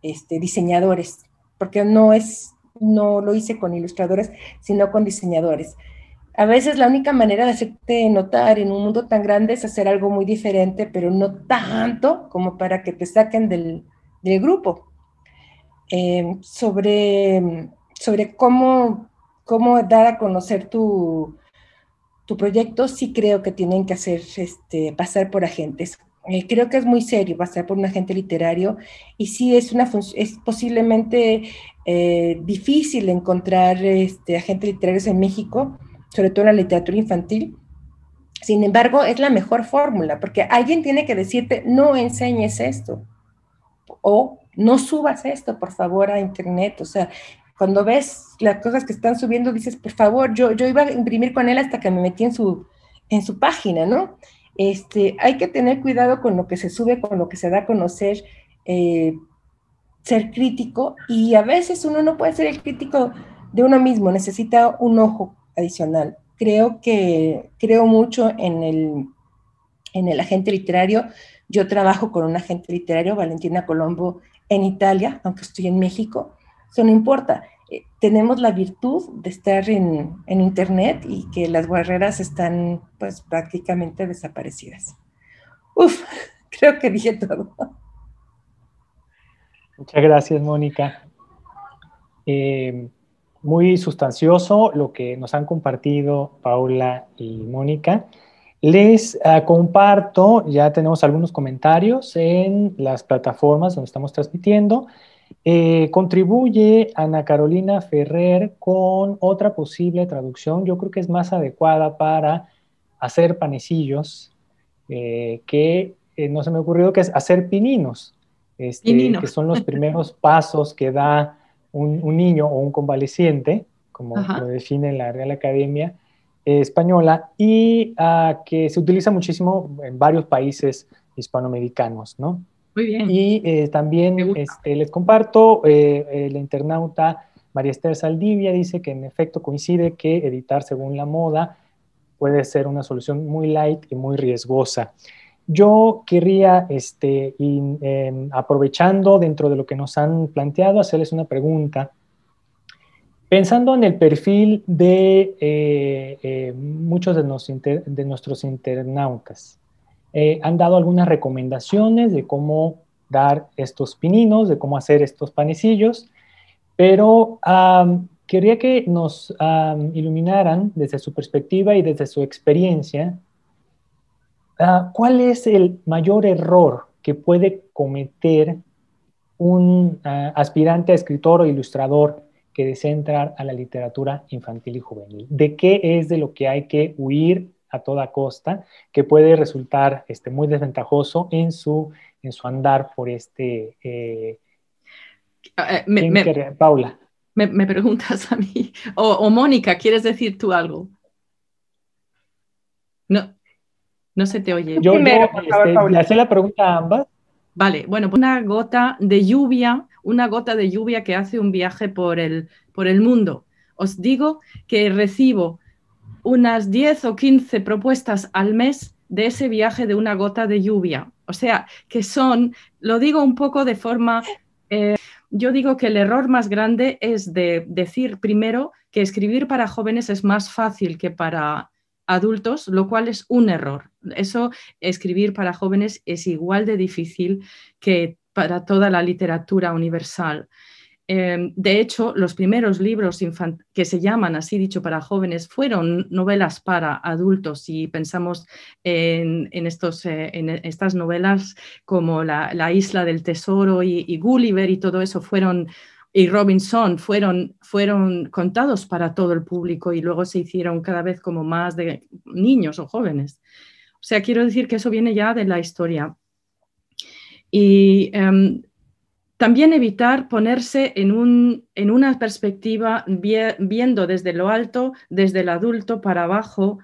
este, diseñadores, porque no es, no lo hice con ilustradores, sino con diseñadores a veces la única manera de hacerte notar en un mundo tan grande es hacer algo muy diferente, pero no tanto como para que te saquen del, del grupo. Eh, sobre, sobre cómo, cómo dar a conocer tu, tu proyecto, sí creo que tienen que hacer este, pasar por agentes. Eh, creo que es muy serio pasar por un agente literario y sí es una es posiblemente eh, difícil encontrar este, agentes literarios en México sobre todo en la literatura infantil. Sin embargo, es la mejor fórmula, porque alguien tiene que decirte, no enseñes esto, o no subas esto, por favor, a Internet. O sea, cuando ves las cosas que están subiendo, dices, por favor, yo, yo iba a imprimir con él hasta que me metí en su, en su página, ¿no? Este, hay que tener cuidado con lo que se sube, con lo que se da a conocer, eh, ser crítico, y a veces uno no puede ser el crítico de uno mismo, necesita un ojo adicional. Creo que creo mucho en el, en el agente literario. Yo trabajo con un agente literario, Valentina Colombo, en Italia, aunque estoy en México. Eso no importa. Eh, tenemos la virtud de estar en, Internet y que las barreras están pues prácticamente desaparecidas. Uf, <laughs> creo que dije todo. Muchas gracias, Mónica. Eh, muy sustancioso lo que nos han compartido Paula y Mónica. Les ah, comparto, ya tenemos algunos comentarios en las plataformas donde estamos transmitiendo. Eh, contribuye Ana Carolina Ferrer con otra posible traducción. Yo creo que es más adecuada para hacer panecillos, eh, que eh, no se me ha ocurrido que es hacer pininos, este, pininos, que son los <laughs> primeros pasos que da un, niño o un convaleciente, como lo define la Real Academia eh, Española, y ah, que se utiliza muchísimo en varios países hispanoamericanos, ¿no? Muy bien. Y eh, también este, les comparto, eh, la internauta María Esther Saldivia dice que en efecto coincide que editar según la moda puede ser una solución muy light y muy riesgosa. Yo querría, este, em, aprovechando dentro de lo que nos han planteado, hacerles una pregunta. Pensando en el perfil de eh, eh, muchos de, nuestros internautas, eh, han dado algunas recomendaciones de cómo dar estos pininos, de cómo hacer estos panecillos, pero querría quería que nos iluminaran desde su perspectiva y desde su experiencia Ah, ¿Cuál es el mayor error que puede cometer un ah, aspirante a escritor o ilustrador que desea entrar a la literatura infantil y juvenil? ¿De qué es de lo que hay que huir a toda costa que puede resultar este, muy desventajoso en su, en su andar por este... Eh, ah, eh, Paula. Me, preguntas a mí, o, o Mónica, ¿quieres decir tú algo? No, no se te oye. Yo no, este, la pregunta a ambas. Vale, bueno, pues una gota de lluvia, una gota de lluvia que hace un viaje por el, por el mundo. Os digo que recibo unas 10 o 15 propuestas al mes de ese viaje de una gota de lluvia. O sea, que son, lo digo un poco de forma, eh, yo digo que el error más grande es de decir primero que escribir para jóvenes es más fácil que para, adultos, lo cual es un error. Eso, escribir para jóvenes es igual de difícil que para toda la literatura universal. Em, de hecho, los primeros libros que se llaman así dicho para jóvenes fueron novelas para adultos y pensamos en, estos, eh, en estas novelas como la, Isla del Tesoro y, y Gulliver y todo eso fueron y Robinson fueron, fueron contados para todo el público y luego se hicieron cada vez como más de niños o jóvenes. O sea, quiero decir que eso viene ya de la historia. Y em, también evitar ponerse en, un, en una perspectiva viendo desde lo alto, desde el adulto para abajo,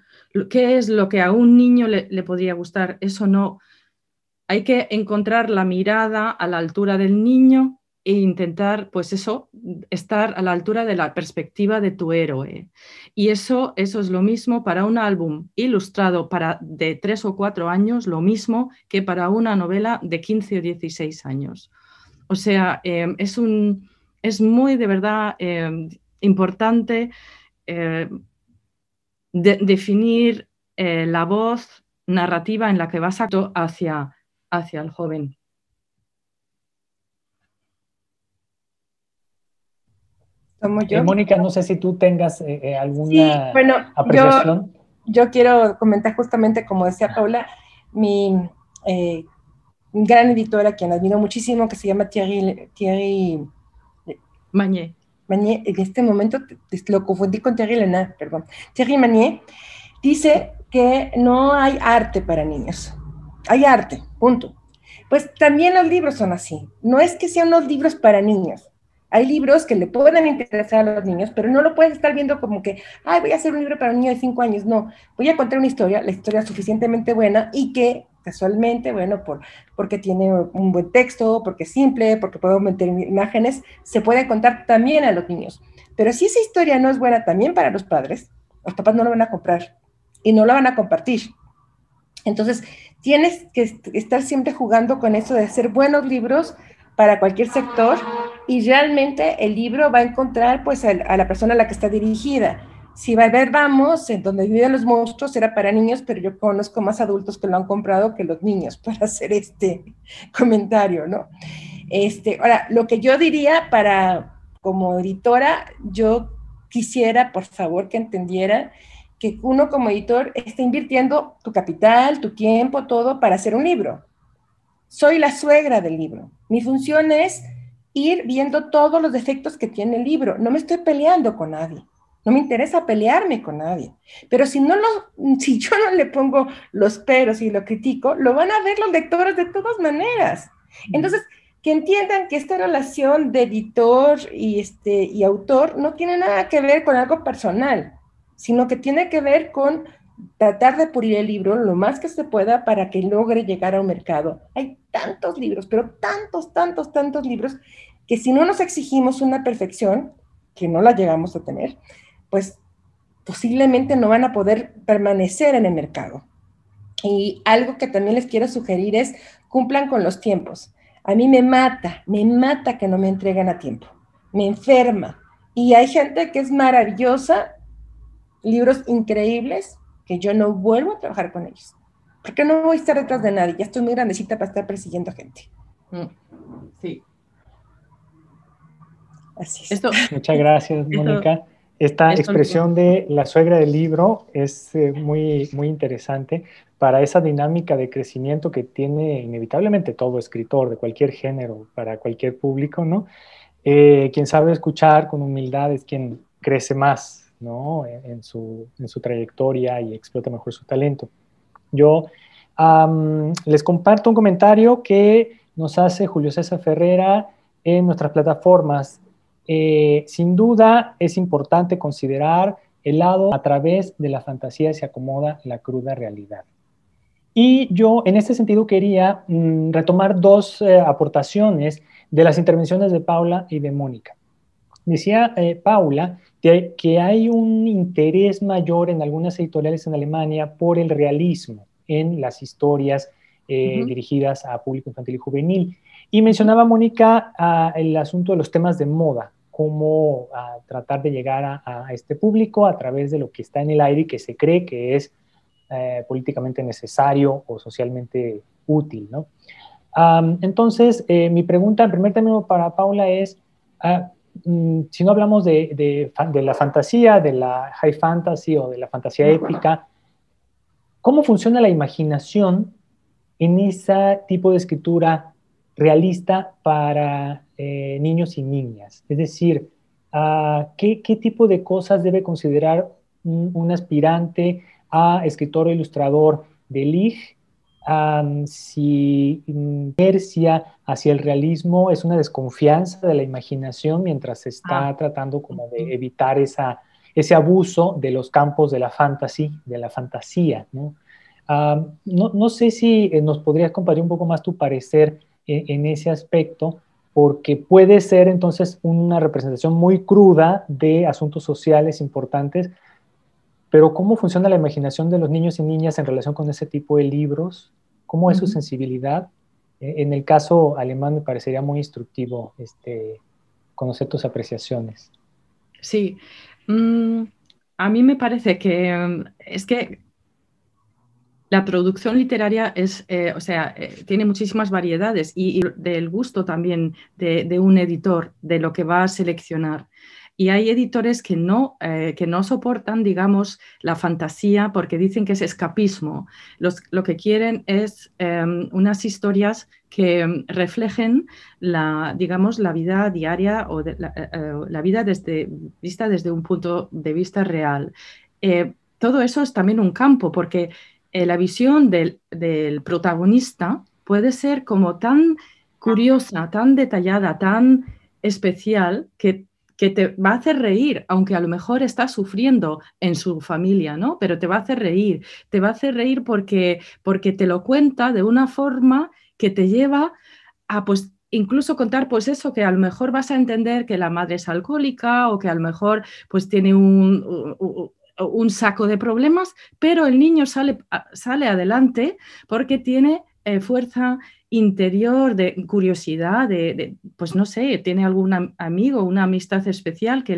qué es lo que a un niño le, le podría gustar. Eso no. Hay que encontrar la mirada a la altura del niño e intentar, pues eso, estar a la altura de la perspectiva de tu héroe. Y eso, eso es lo mismo para un álbum ilustrado para, de tres o cuatro años, lo mismo que para una novela de 15 o 16 años. O sea, eh, es, un, es muy de verdad eh, importante eh, definir la voz narrativa en la que vas a hacia, hacia el joven. Eh, Mónica, no sé si tú tengas eh, eh, alguna apreciación. Yo, quiero comentar justamente, como decía Paula, mi gran editora, quien admiro muchísimo, que se llama Thierry, Thierry Mañé, en este momento lo confundí con Thierry Lenard, perdón. Thierry Mañé dice que no hay arte para niños. Hay arte, punto. Pues también los libros son así. No es que sean los libros para niños. Hay libros que le pueden interesar a los niños, pero no lo puedes estar viendo como que, ay, voy a hacer un libro para un niño de cinco años. No, voy a contar una historia, la historia suficientemente buena y que casualmente, bueno, por, porque tiene un buen texto, porque es simple, porque puedo meter imágenes, se puede contar también a los niños. Pero si esa historia no es buena también para los padres, los papás no lo van a comprar y no la van a compartir. Entonces, tienes que estar siempre jugando con eso de hacer buenos libros, para cualquier sector y realmente el libro va a encontrar pues a la persona a la que está dirigida. Si va a ver, vamos, en donde viven los monstruos era para niños, pero yo conozco más adultos que lo han comprado que los niños <laughs> para hacer este comentario, ¿no? Este, ahora, lo que yo diría para, como editora, yo quisiera, por favor, que entendiera que uno como editor está invirtiendo tu capital, tu tiempo, todo para hacer un libro soy la suegra del libro. Mi función es ir viendo todos los defectos que tiene el libro. No me estoy peleando con nadie. No me interesa pelearme con nadie. Pero si, no lo, si yo no le pongo los peros y lo critico, lo van a ver los lectores de todas maneras. Entonces, que entiendan que esta relación de editor y, este, y autor no tiene nada que ver con algo personal, sino que tiene que ver con tratar de pulir el libro lo más que se pueda para que logre llegar a un mercado. Hay tantos libros, pero tantos, tantos, tantos libros, que si no nos exigimos una perfección, que no la llegamos a tener, pues posiblemente no van a poder permanecer en el mercado. Y algo que también les quiero sugerir es cumplan con los tiempos. A mí me mata, me mata que no me entreguen a tiempo, me enferma. Y hay gente que es maravillosa, libros increíbles, yo no vuelvo a trabajar con ellos. Porque no voy a estar detrás de nadie, ya estoy muy grandecita para estar persiguiendo gente. Mm, sí. <laughs> Muchas gracias, Mónica. Esta expresión de la suegra del libro es eh, muy, muy interesante para esa dinámica de crecimiento que tiene inevitablemente todo escritor de cualquier género, para cualquier público, ¿no? Eh, quien sabe escuchar con humildad es quien crece más, en, su, trayectoria y explota mejor su talento. Yo les comparto un comentario que nos hace Julio César Ferrera en nuestras plataformas. Eh, sin duda es importante considerar el lado a través de la fantasía se acomoda la cruda realidad. Y yo en este sentido quería mm, retomar dos eh, aportaciones de las intervenciones de Paula y de Mónica. Decía eh, Paula que hay un interés mayor en algunas editoriales en Alemania por el realismo en las historias eh, dirigidas a público infantil y juvenil. Y mencionaba Mónica el asunto de los temas de moda, cómo tratar de llegar a, este público a través de lo que está en el aire y que se cree que es eh, políticamente necesario o socialmente útil. entonces, mi pregunta en primer término para Paula es, ah, Mm, si no hablamos de, la fantasía, de la high fantasy o de la fantasía épica, ¿cómo funciona la imaginación en ese tipo de escritura realista para eh, niños y niñas? Es decir, ah, ¿qué, tipo de cosas debe considerar un, aspirante a escritor o ilustrador de LIG si inercia hacia el realismo es una desconfianza de la imaginación mientras se está ah. tratando como de evitar ese abuso de los campos de la fantasy, de la fantasía. ¿no? sé si eh, nos podrías compartir un poco más tu parecer eh, en ese aspecto, porque puede ser entonces una representación muy cruda de asuntos sociales importantes, pero ¿cómo funciona la imaginación de los niños y niñas en relación con ese tipo de libros? ¿Cómo es su sensibilidad? E, en el caso alemán me parecería muy instructivo este, conocer tus apreciaciones. Sí, mm, a mí me parece que mm, es que la producción literaria es, eh, o sea, eh, tiene muchísimas variedades y, del gusto también de, un editor, de lo que va a seleccionar y hay editores que no, eh, que no soportan, digamos, la fantasía porque dicen que es escapismo. lo que quieren es em, unas historias que em, reflejen la, digamos, la vida diaria o eh, eh, la, vida desde, vista desde un punto de vista real. todo eso es también un campo porque la visión del, del protagonista puede ser como tan curiosa, tan detallada, tan especial que que te va a hacer reír, aunque a lo mejor estás sufriendo en su familia, ¿no? Pero te va a hacer reír, te va a hacer reír porque, porque te lo cuenta de una forma que te lleva a pues incluso contar pues eso que a lo mejor vas a entender que la madre es alcohólica o que a lo mejor pues tiene un, saco de problemas, pero el niño sale, sale adelante porque tiene eh, fuerza interior de curiosidad, de, pues no sé, tiene algún amigo, una amistad especial que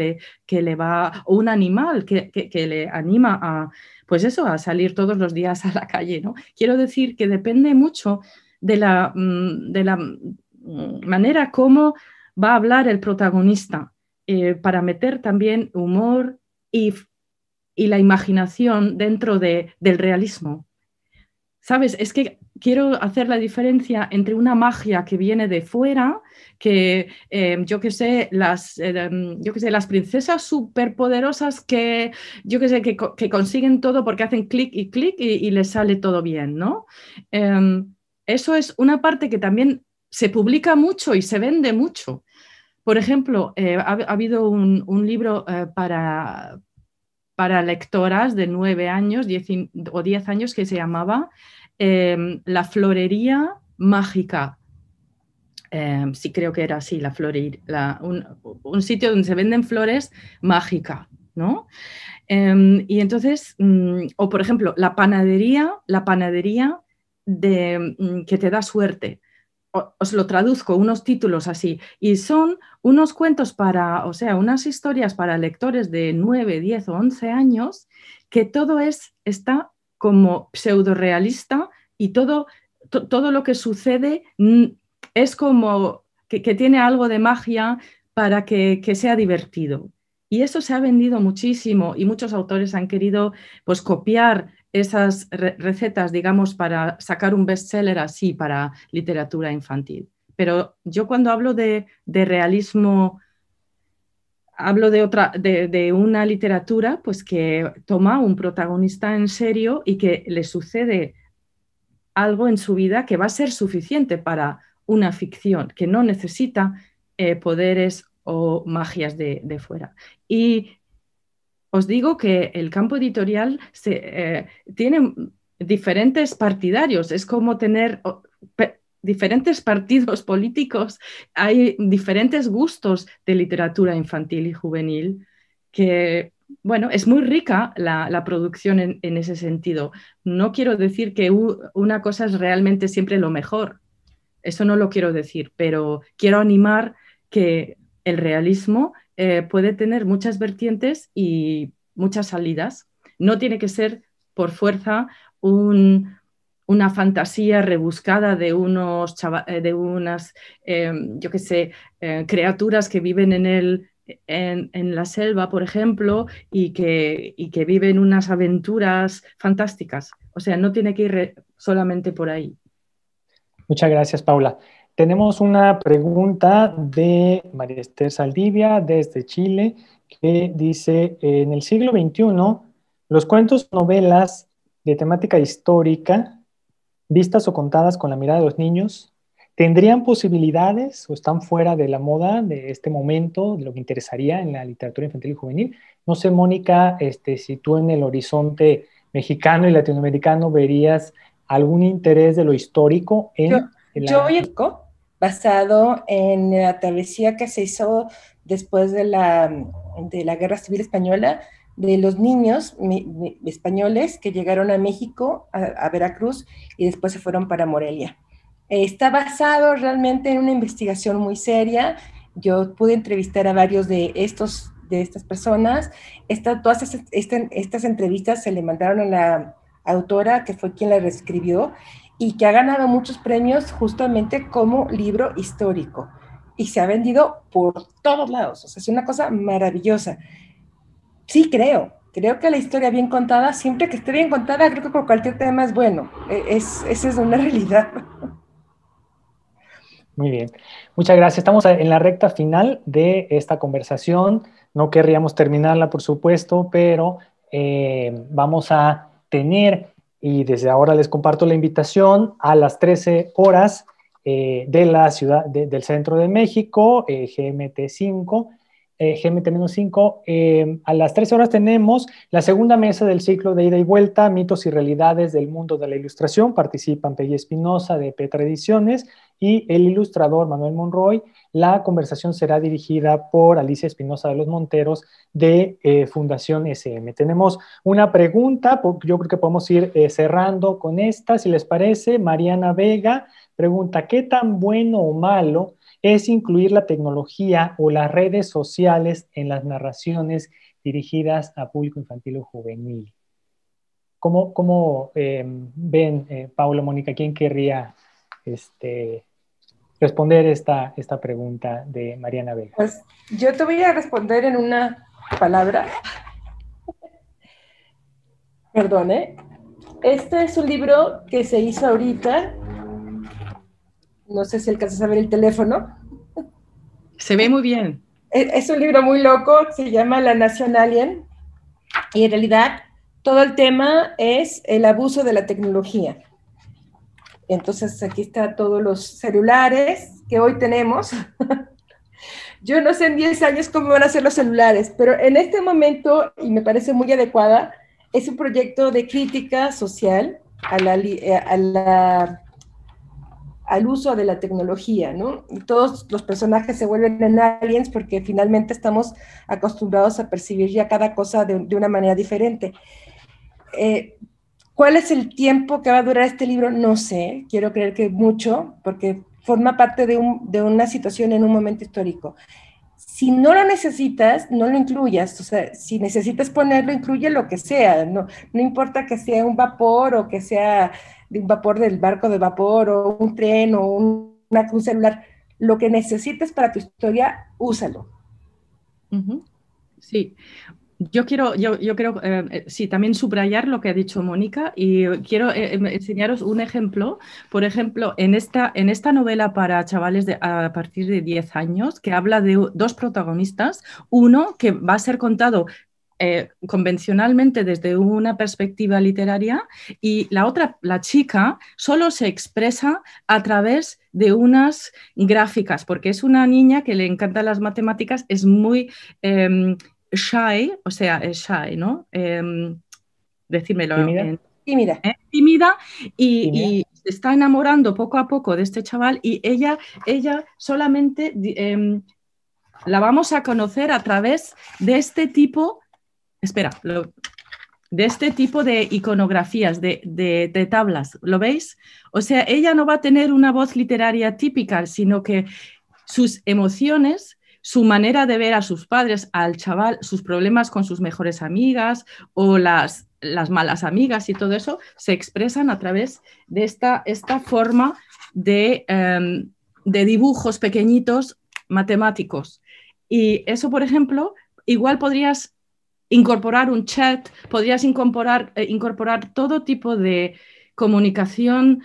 le, le va, o un animal que, le anima a, pues eso, a salir todos los días a la calle, ¿no? Quiero decir que depende mucho de la, mm, de la mm, manera como va a hablar el protagonista, eh, para meter también humor y, y la imaginación dentro del realismo. ¿Sabes? Es que quiero hacer la diferencia entre una magia que viene de fuera, que em, yo qué sé, las, eh, em, yo que sé, las princesas superpoderosas que yo que sé, que, consiguen todo porque hacen clic y clic y, les sale todo bien, ¿no? Em, eso es una parte que también se publica mucho y se vende mucho. Por ejemplo, eh, ha, habido un libro eh, para, para lectoras de nueve años o diez años que se llamaba em, La Florería Mágica. Em, sí, creo que era así, la flor un, sitio donde se venden flores mágica, ¿no? Em, y entonces, mm, o por ejemplo, la panadería, la panadería de, mm, que te da suerte os lo traduzco, unos títulos así, y son unos cuentos para, o sea, unas historias para lectores de 9, 10 o 11 años, que todo es, está como pseudo-realista y todo, todo lo que sucede mm, es como que, tiene algo de magia para que, que, sea divertido. Y eso se ha vendido muchísimo y muchos autores han querido pues, copiar esas recetas, digamos, para sacar un bestseller así para literatura infantil. Pero yo cuando hablo de, realismo, hablo de, otra, de, una literatura pues, que toma un protagonista en serio y que le sucede algo en su vida que va a ser suficiente para una ficción, que no necesita eh, poderes o magias de, de fuera. Y os digo que el campo editorial eh, tiene diferentes partidarios, es como tener diferentes partidos <laughs> políticos, hay diferentes gustos de literatura infantil y juvenil que bueno, es muy rica la, producción en, ese sentido. No quiero decir que una cosa es realmente siempre lo mejor, eso no lo quiero decir, pero quiero animar que el realismo eh, puede tener muchas vertientes y muchas salidas. No tiene que ser por fuerza una fantasía rebuscada de, unos eh, de unas, eh, yo qué sé, criaturas que viven en el, en, la selva, por ejemplo, y que, y que, viven unas aventuras fantásticas. O sea, no tiene que ir solamente por ahí. Muchas gracias, Paula. Tenemos una pregunta de María Esther Saldivia desde Chile que dice, en el siglo XXI, los cuentos, novelas de temática histórica, vistas o contadas con la mirada de los niños, ¿tendrían posibilidades o están fuera de la moda de este momento, de lo que interesaría en la literatura infantil y juvenil? No sé, Mónica, este, si tú en el horizonte mexicano y latinoamericano verías algún interés de lo histórico en... Yo, la basado en la travesía que se hizo después de la, de la Guerra Civil Española de los niños españoles que llegaron a México, a, Veracruz, y después se fueron para Morelia. está basado realmente en una investigación muy seria. Yo pude entrevistar a varios de estos de estas personas. todas estas, estas entrevistas se le mandaron a la autora, que fue quien la reescribió, y que ha ganado muchos premios justamente como libro histórico y se ha vendido por todos lados. O sea, es una cosa maravillosa. Sí creo, creo que la historia bien contada, siempre que esté bien contada, creo que por cualquier tema es bueno. E-, es, esa es una <laughs> realidad. Muy bien. Muchas gracias. Estamos en la recta final de esta conversación. No querríamos terminarla, por supuesto, pero eh, vamos a tener y desde ahora les comparto la invitación a las 13 horas eh, de la ciudad, del centro de México, GMT 5. GMT-5, a las 13 horas tenemos la segunda mesa del ciclo de ida y vuelta, mitos y realidades del mundo de la ilustración. Participan Peggy Espinosa de Petra Ediciones y el ilustrador Manuel Monroy la conversación será dirigida por Alicia Espinosa de los Monteros de eh, Fundación SM. Tenemos una pregunta, yo creo que podemos ir eh, cerrando con esta, si les parece. Mariana Vega pregunta, ¿qué tan bueno o malo es incluir la tecnología o las redes sociales en las narraciones dirigidas a público infantil o juvenil? ¿Cómo, eh, ven, Paula, Mónica, quién querría este, responder esta, esta pregunta de Mariana Vega? Pues yo te voy a responder en una palabra. Perdón, ¿eh? Este es un libro que se hizo ahorita. No sé si alcanzas a ver el teléfono. Se ve muy bien. E, es un libro muy loco, se llama La Nación Alien. Y en realidad todo el tema es el abuso de la tecnología. Entonces aquí está todos los celulares que hoy tenemos. <laughs> Yo no sé en 10 años cómo van a ser los celulares, pero en este momento, y me parece muy adecuada, es un proyecto de crítica social eh, al uso de la tecnología, ¿no? todos los personajes se vuelven en aliens porque finalmente estamos acostumbrados a percibir ya cada cosa de, una manera diferente. Eh, ¿Cuál es el tiempo que va a durar este libro? No sé, quiero creer que mucho, porque forma parte de, una situación en un momento histórico. Si no lo necesitas, no lo incluyas. O sea, si necesitas ponerlo, incluye lo que sea. No, no importa que sea un vapor o que sea un vapor del barco de vapor o un tren o un, una, celular. Lo que necesites para tu historia, úsalo. Sí. Yo quiero, yo, yo eh, eh, sí, también subrayar lo que ha dicho Mónica y quiero eh, em, enseñaros un ejemplo. Por ejemplo, en esta, en esta novela para chavales a partir de 10 años, que habla de dos protagonistas, uno que va a ser contado convencionalmente desde una perspectiva literaria y la otra, la chica, solo se expresa a través de unas gráficas, porque es una niña que le encantan las matemáticas, es muy em, shy, o sea, eh, shy, ¿no? Em, eh, Tímida. tímida. y, se está enamorando poco a poco de este chaval y ella, ella solamente em, la vamos a conocer a través de este tipo, espera, de este tipo de iconografías, de, de, tablas, ¿lo veis? O sea, ella no va a tener una voz literaria típica, sino que sus emociones su manera de ver a sus padres, al chaval, sus problemas con sus mejores amigas o las, malas amigas y todo eso, se expresan a través de esta, forma em, de, dibujos pequeñitos matemáticos. Y eso, por ejemplo, igual podrías incorporar un chat, podrías incorporar, eh, incorporar todo tipo de comunicación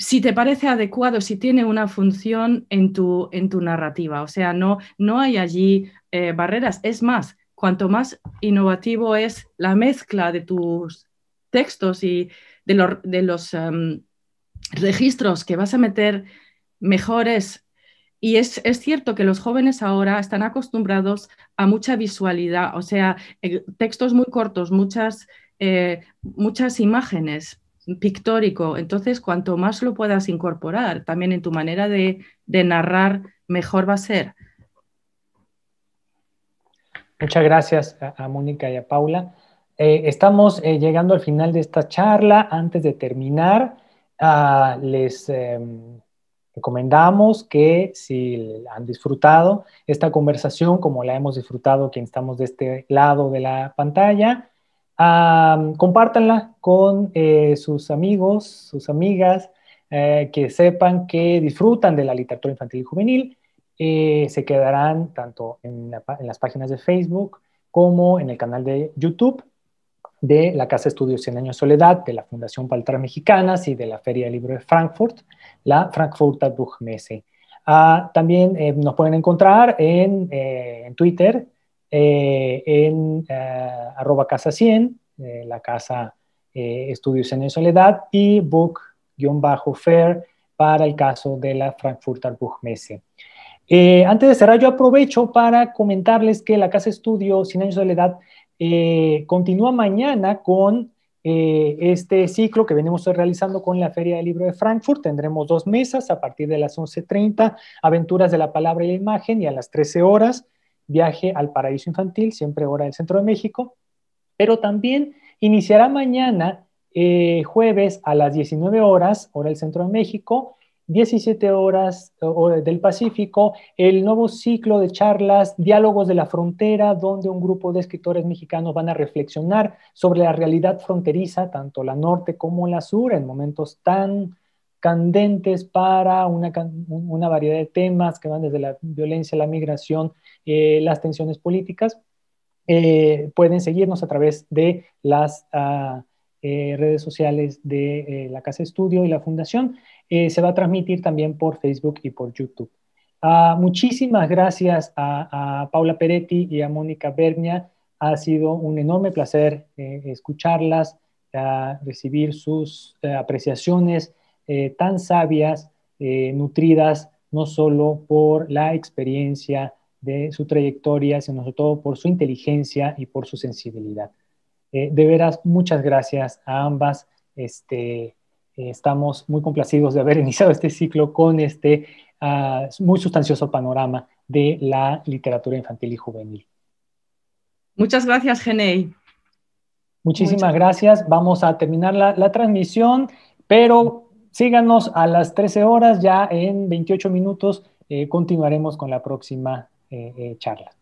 si te parece adecuado, si tiene una función en tu, en tu narrativa. O sea, no, no hay allí eh, barreras. Es más, cuanto más innovativo es la mezcla de tus textos y de, los em, registros que vas a meter, mejores. Y es, cierto que los jóvenes ahora están acostumbrados a mucha visualidad, o sea, eh, textos muy cortos, muchas, eh, muchas imágenes pictórico. Entonces, cuanto más lo puedas incorporar también en tu manera de, narrar, mejor va a ser. Muchas gracias a, Mónica y a Paula. Eh, estamos eh, llegando al final de esta charla. Antes de terminar, ah, les em, recomendamos que si han disfrutado esta conversación, como la hemos disfrutado quienes estamos de este lado de la pantalla, compártanla con eh, sus amigos, sus amigas, eh, que sepan que disfrutan de la literatura infantil y juvenil. Eh, se quedarán tanto en, las páginas de Facebook como en el canal de YouTube de la Casa Estudios 100 Años Soledad, de la Fundación Paltra Mexicanas y de la Feria del Libro de Frankfurt, la Frankfurter Buchmesse. Ah, también nos pueden encontrar en, en Twitter, eh, en eh, arroba casa 100, eh, la casa Estudios en Soledad y book-fair para el caso de la Frankfurter Buchmesse. antes de cerrar, yo aprovecho para comentarles que la Casa estudios Sin Años de Soledad continúa mañana con este ciclo que venimos realizando con la Feria del Libro de Frankfurt. Tendremos dos mesas a partir de las 11.30, Aventuras de la Palabra y la Imagen, y a las 13 horas, viaje al paraíso infantil, siempre hora del centro de México, pero también iniciará mañana, eh, jueves, a las 19 horas, hora del centro de México, 17 horas del Pacífico, el nuevo ciclo de charlas, diálogos de la frontera, donde un grupo de escritores mexicanos van a reflexionar sobre la realidad fronteriza, tanto la norte como la sur, en momentos tan candentes para una, una variedad de temas que van desde la violencia, la migración, eh, las tensiones políticas, eh, pueden seguirnos a través de las ah, eh, redes sociales de la Casa Estudio y la Fundación. se va a transmitir también por Facebook y por YouTube. Ah, muchísimas gracias a, Paula Peretti y a Mónica Bernia. Ha sido un enorme placer escucharlas, recibir sus apreciaciones tan sabias, nutridas no solo por la experiencia de su trayectoria, sino sobre todo por su inteligencia y por su sensibilidad. Eh, de veras, muchas gracias a ambas. Este, eh, estamos muy complacidos de haber <laughs> iniciado este ciclo con este ah, muy sustancioso panorama de la literatura infantil y juvenil. Muchas gracias, Genei. Muchísimas gracias. Vamos a terminar la, la transmisión, pero síganos a las 13 horas, ya en 28 minutos eh, continuaremos con la próxima eh, eh, charlas.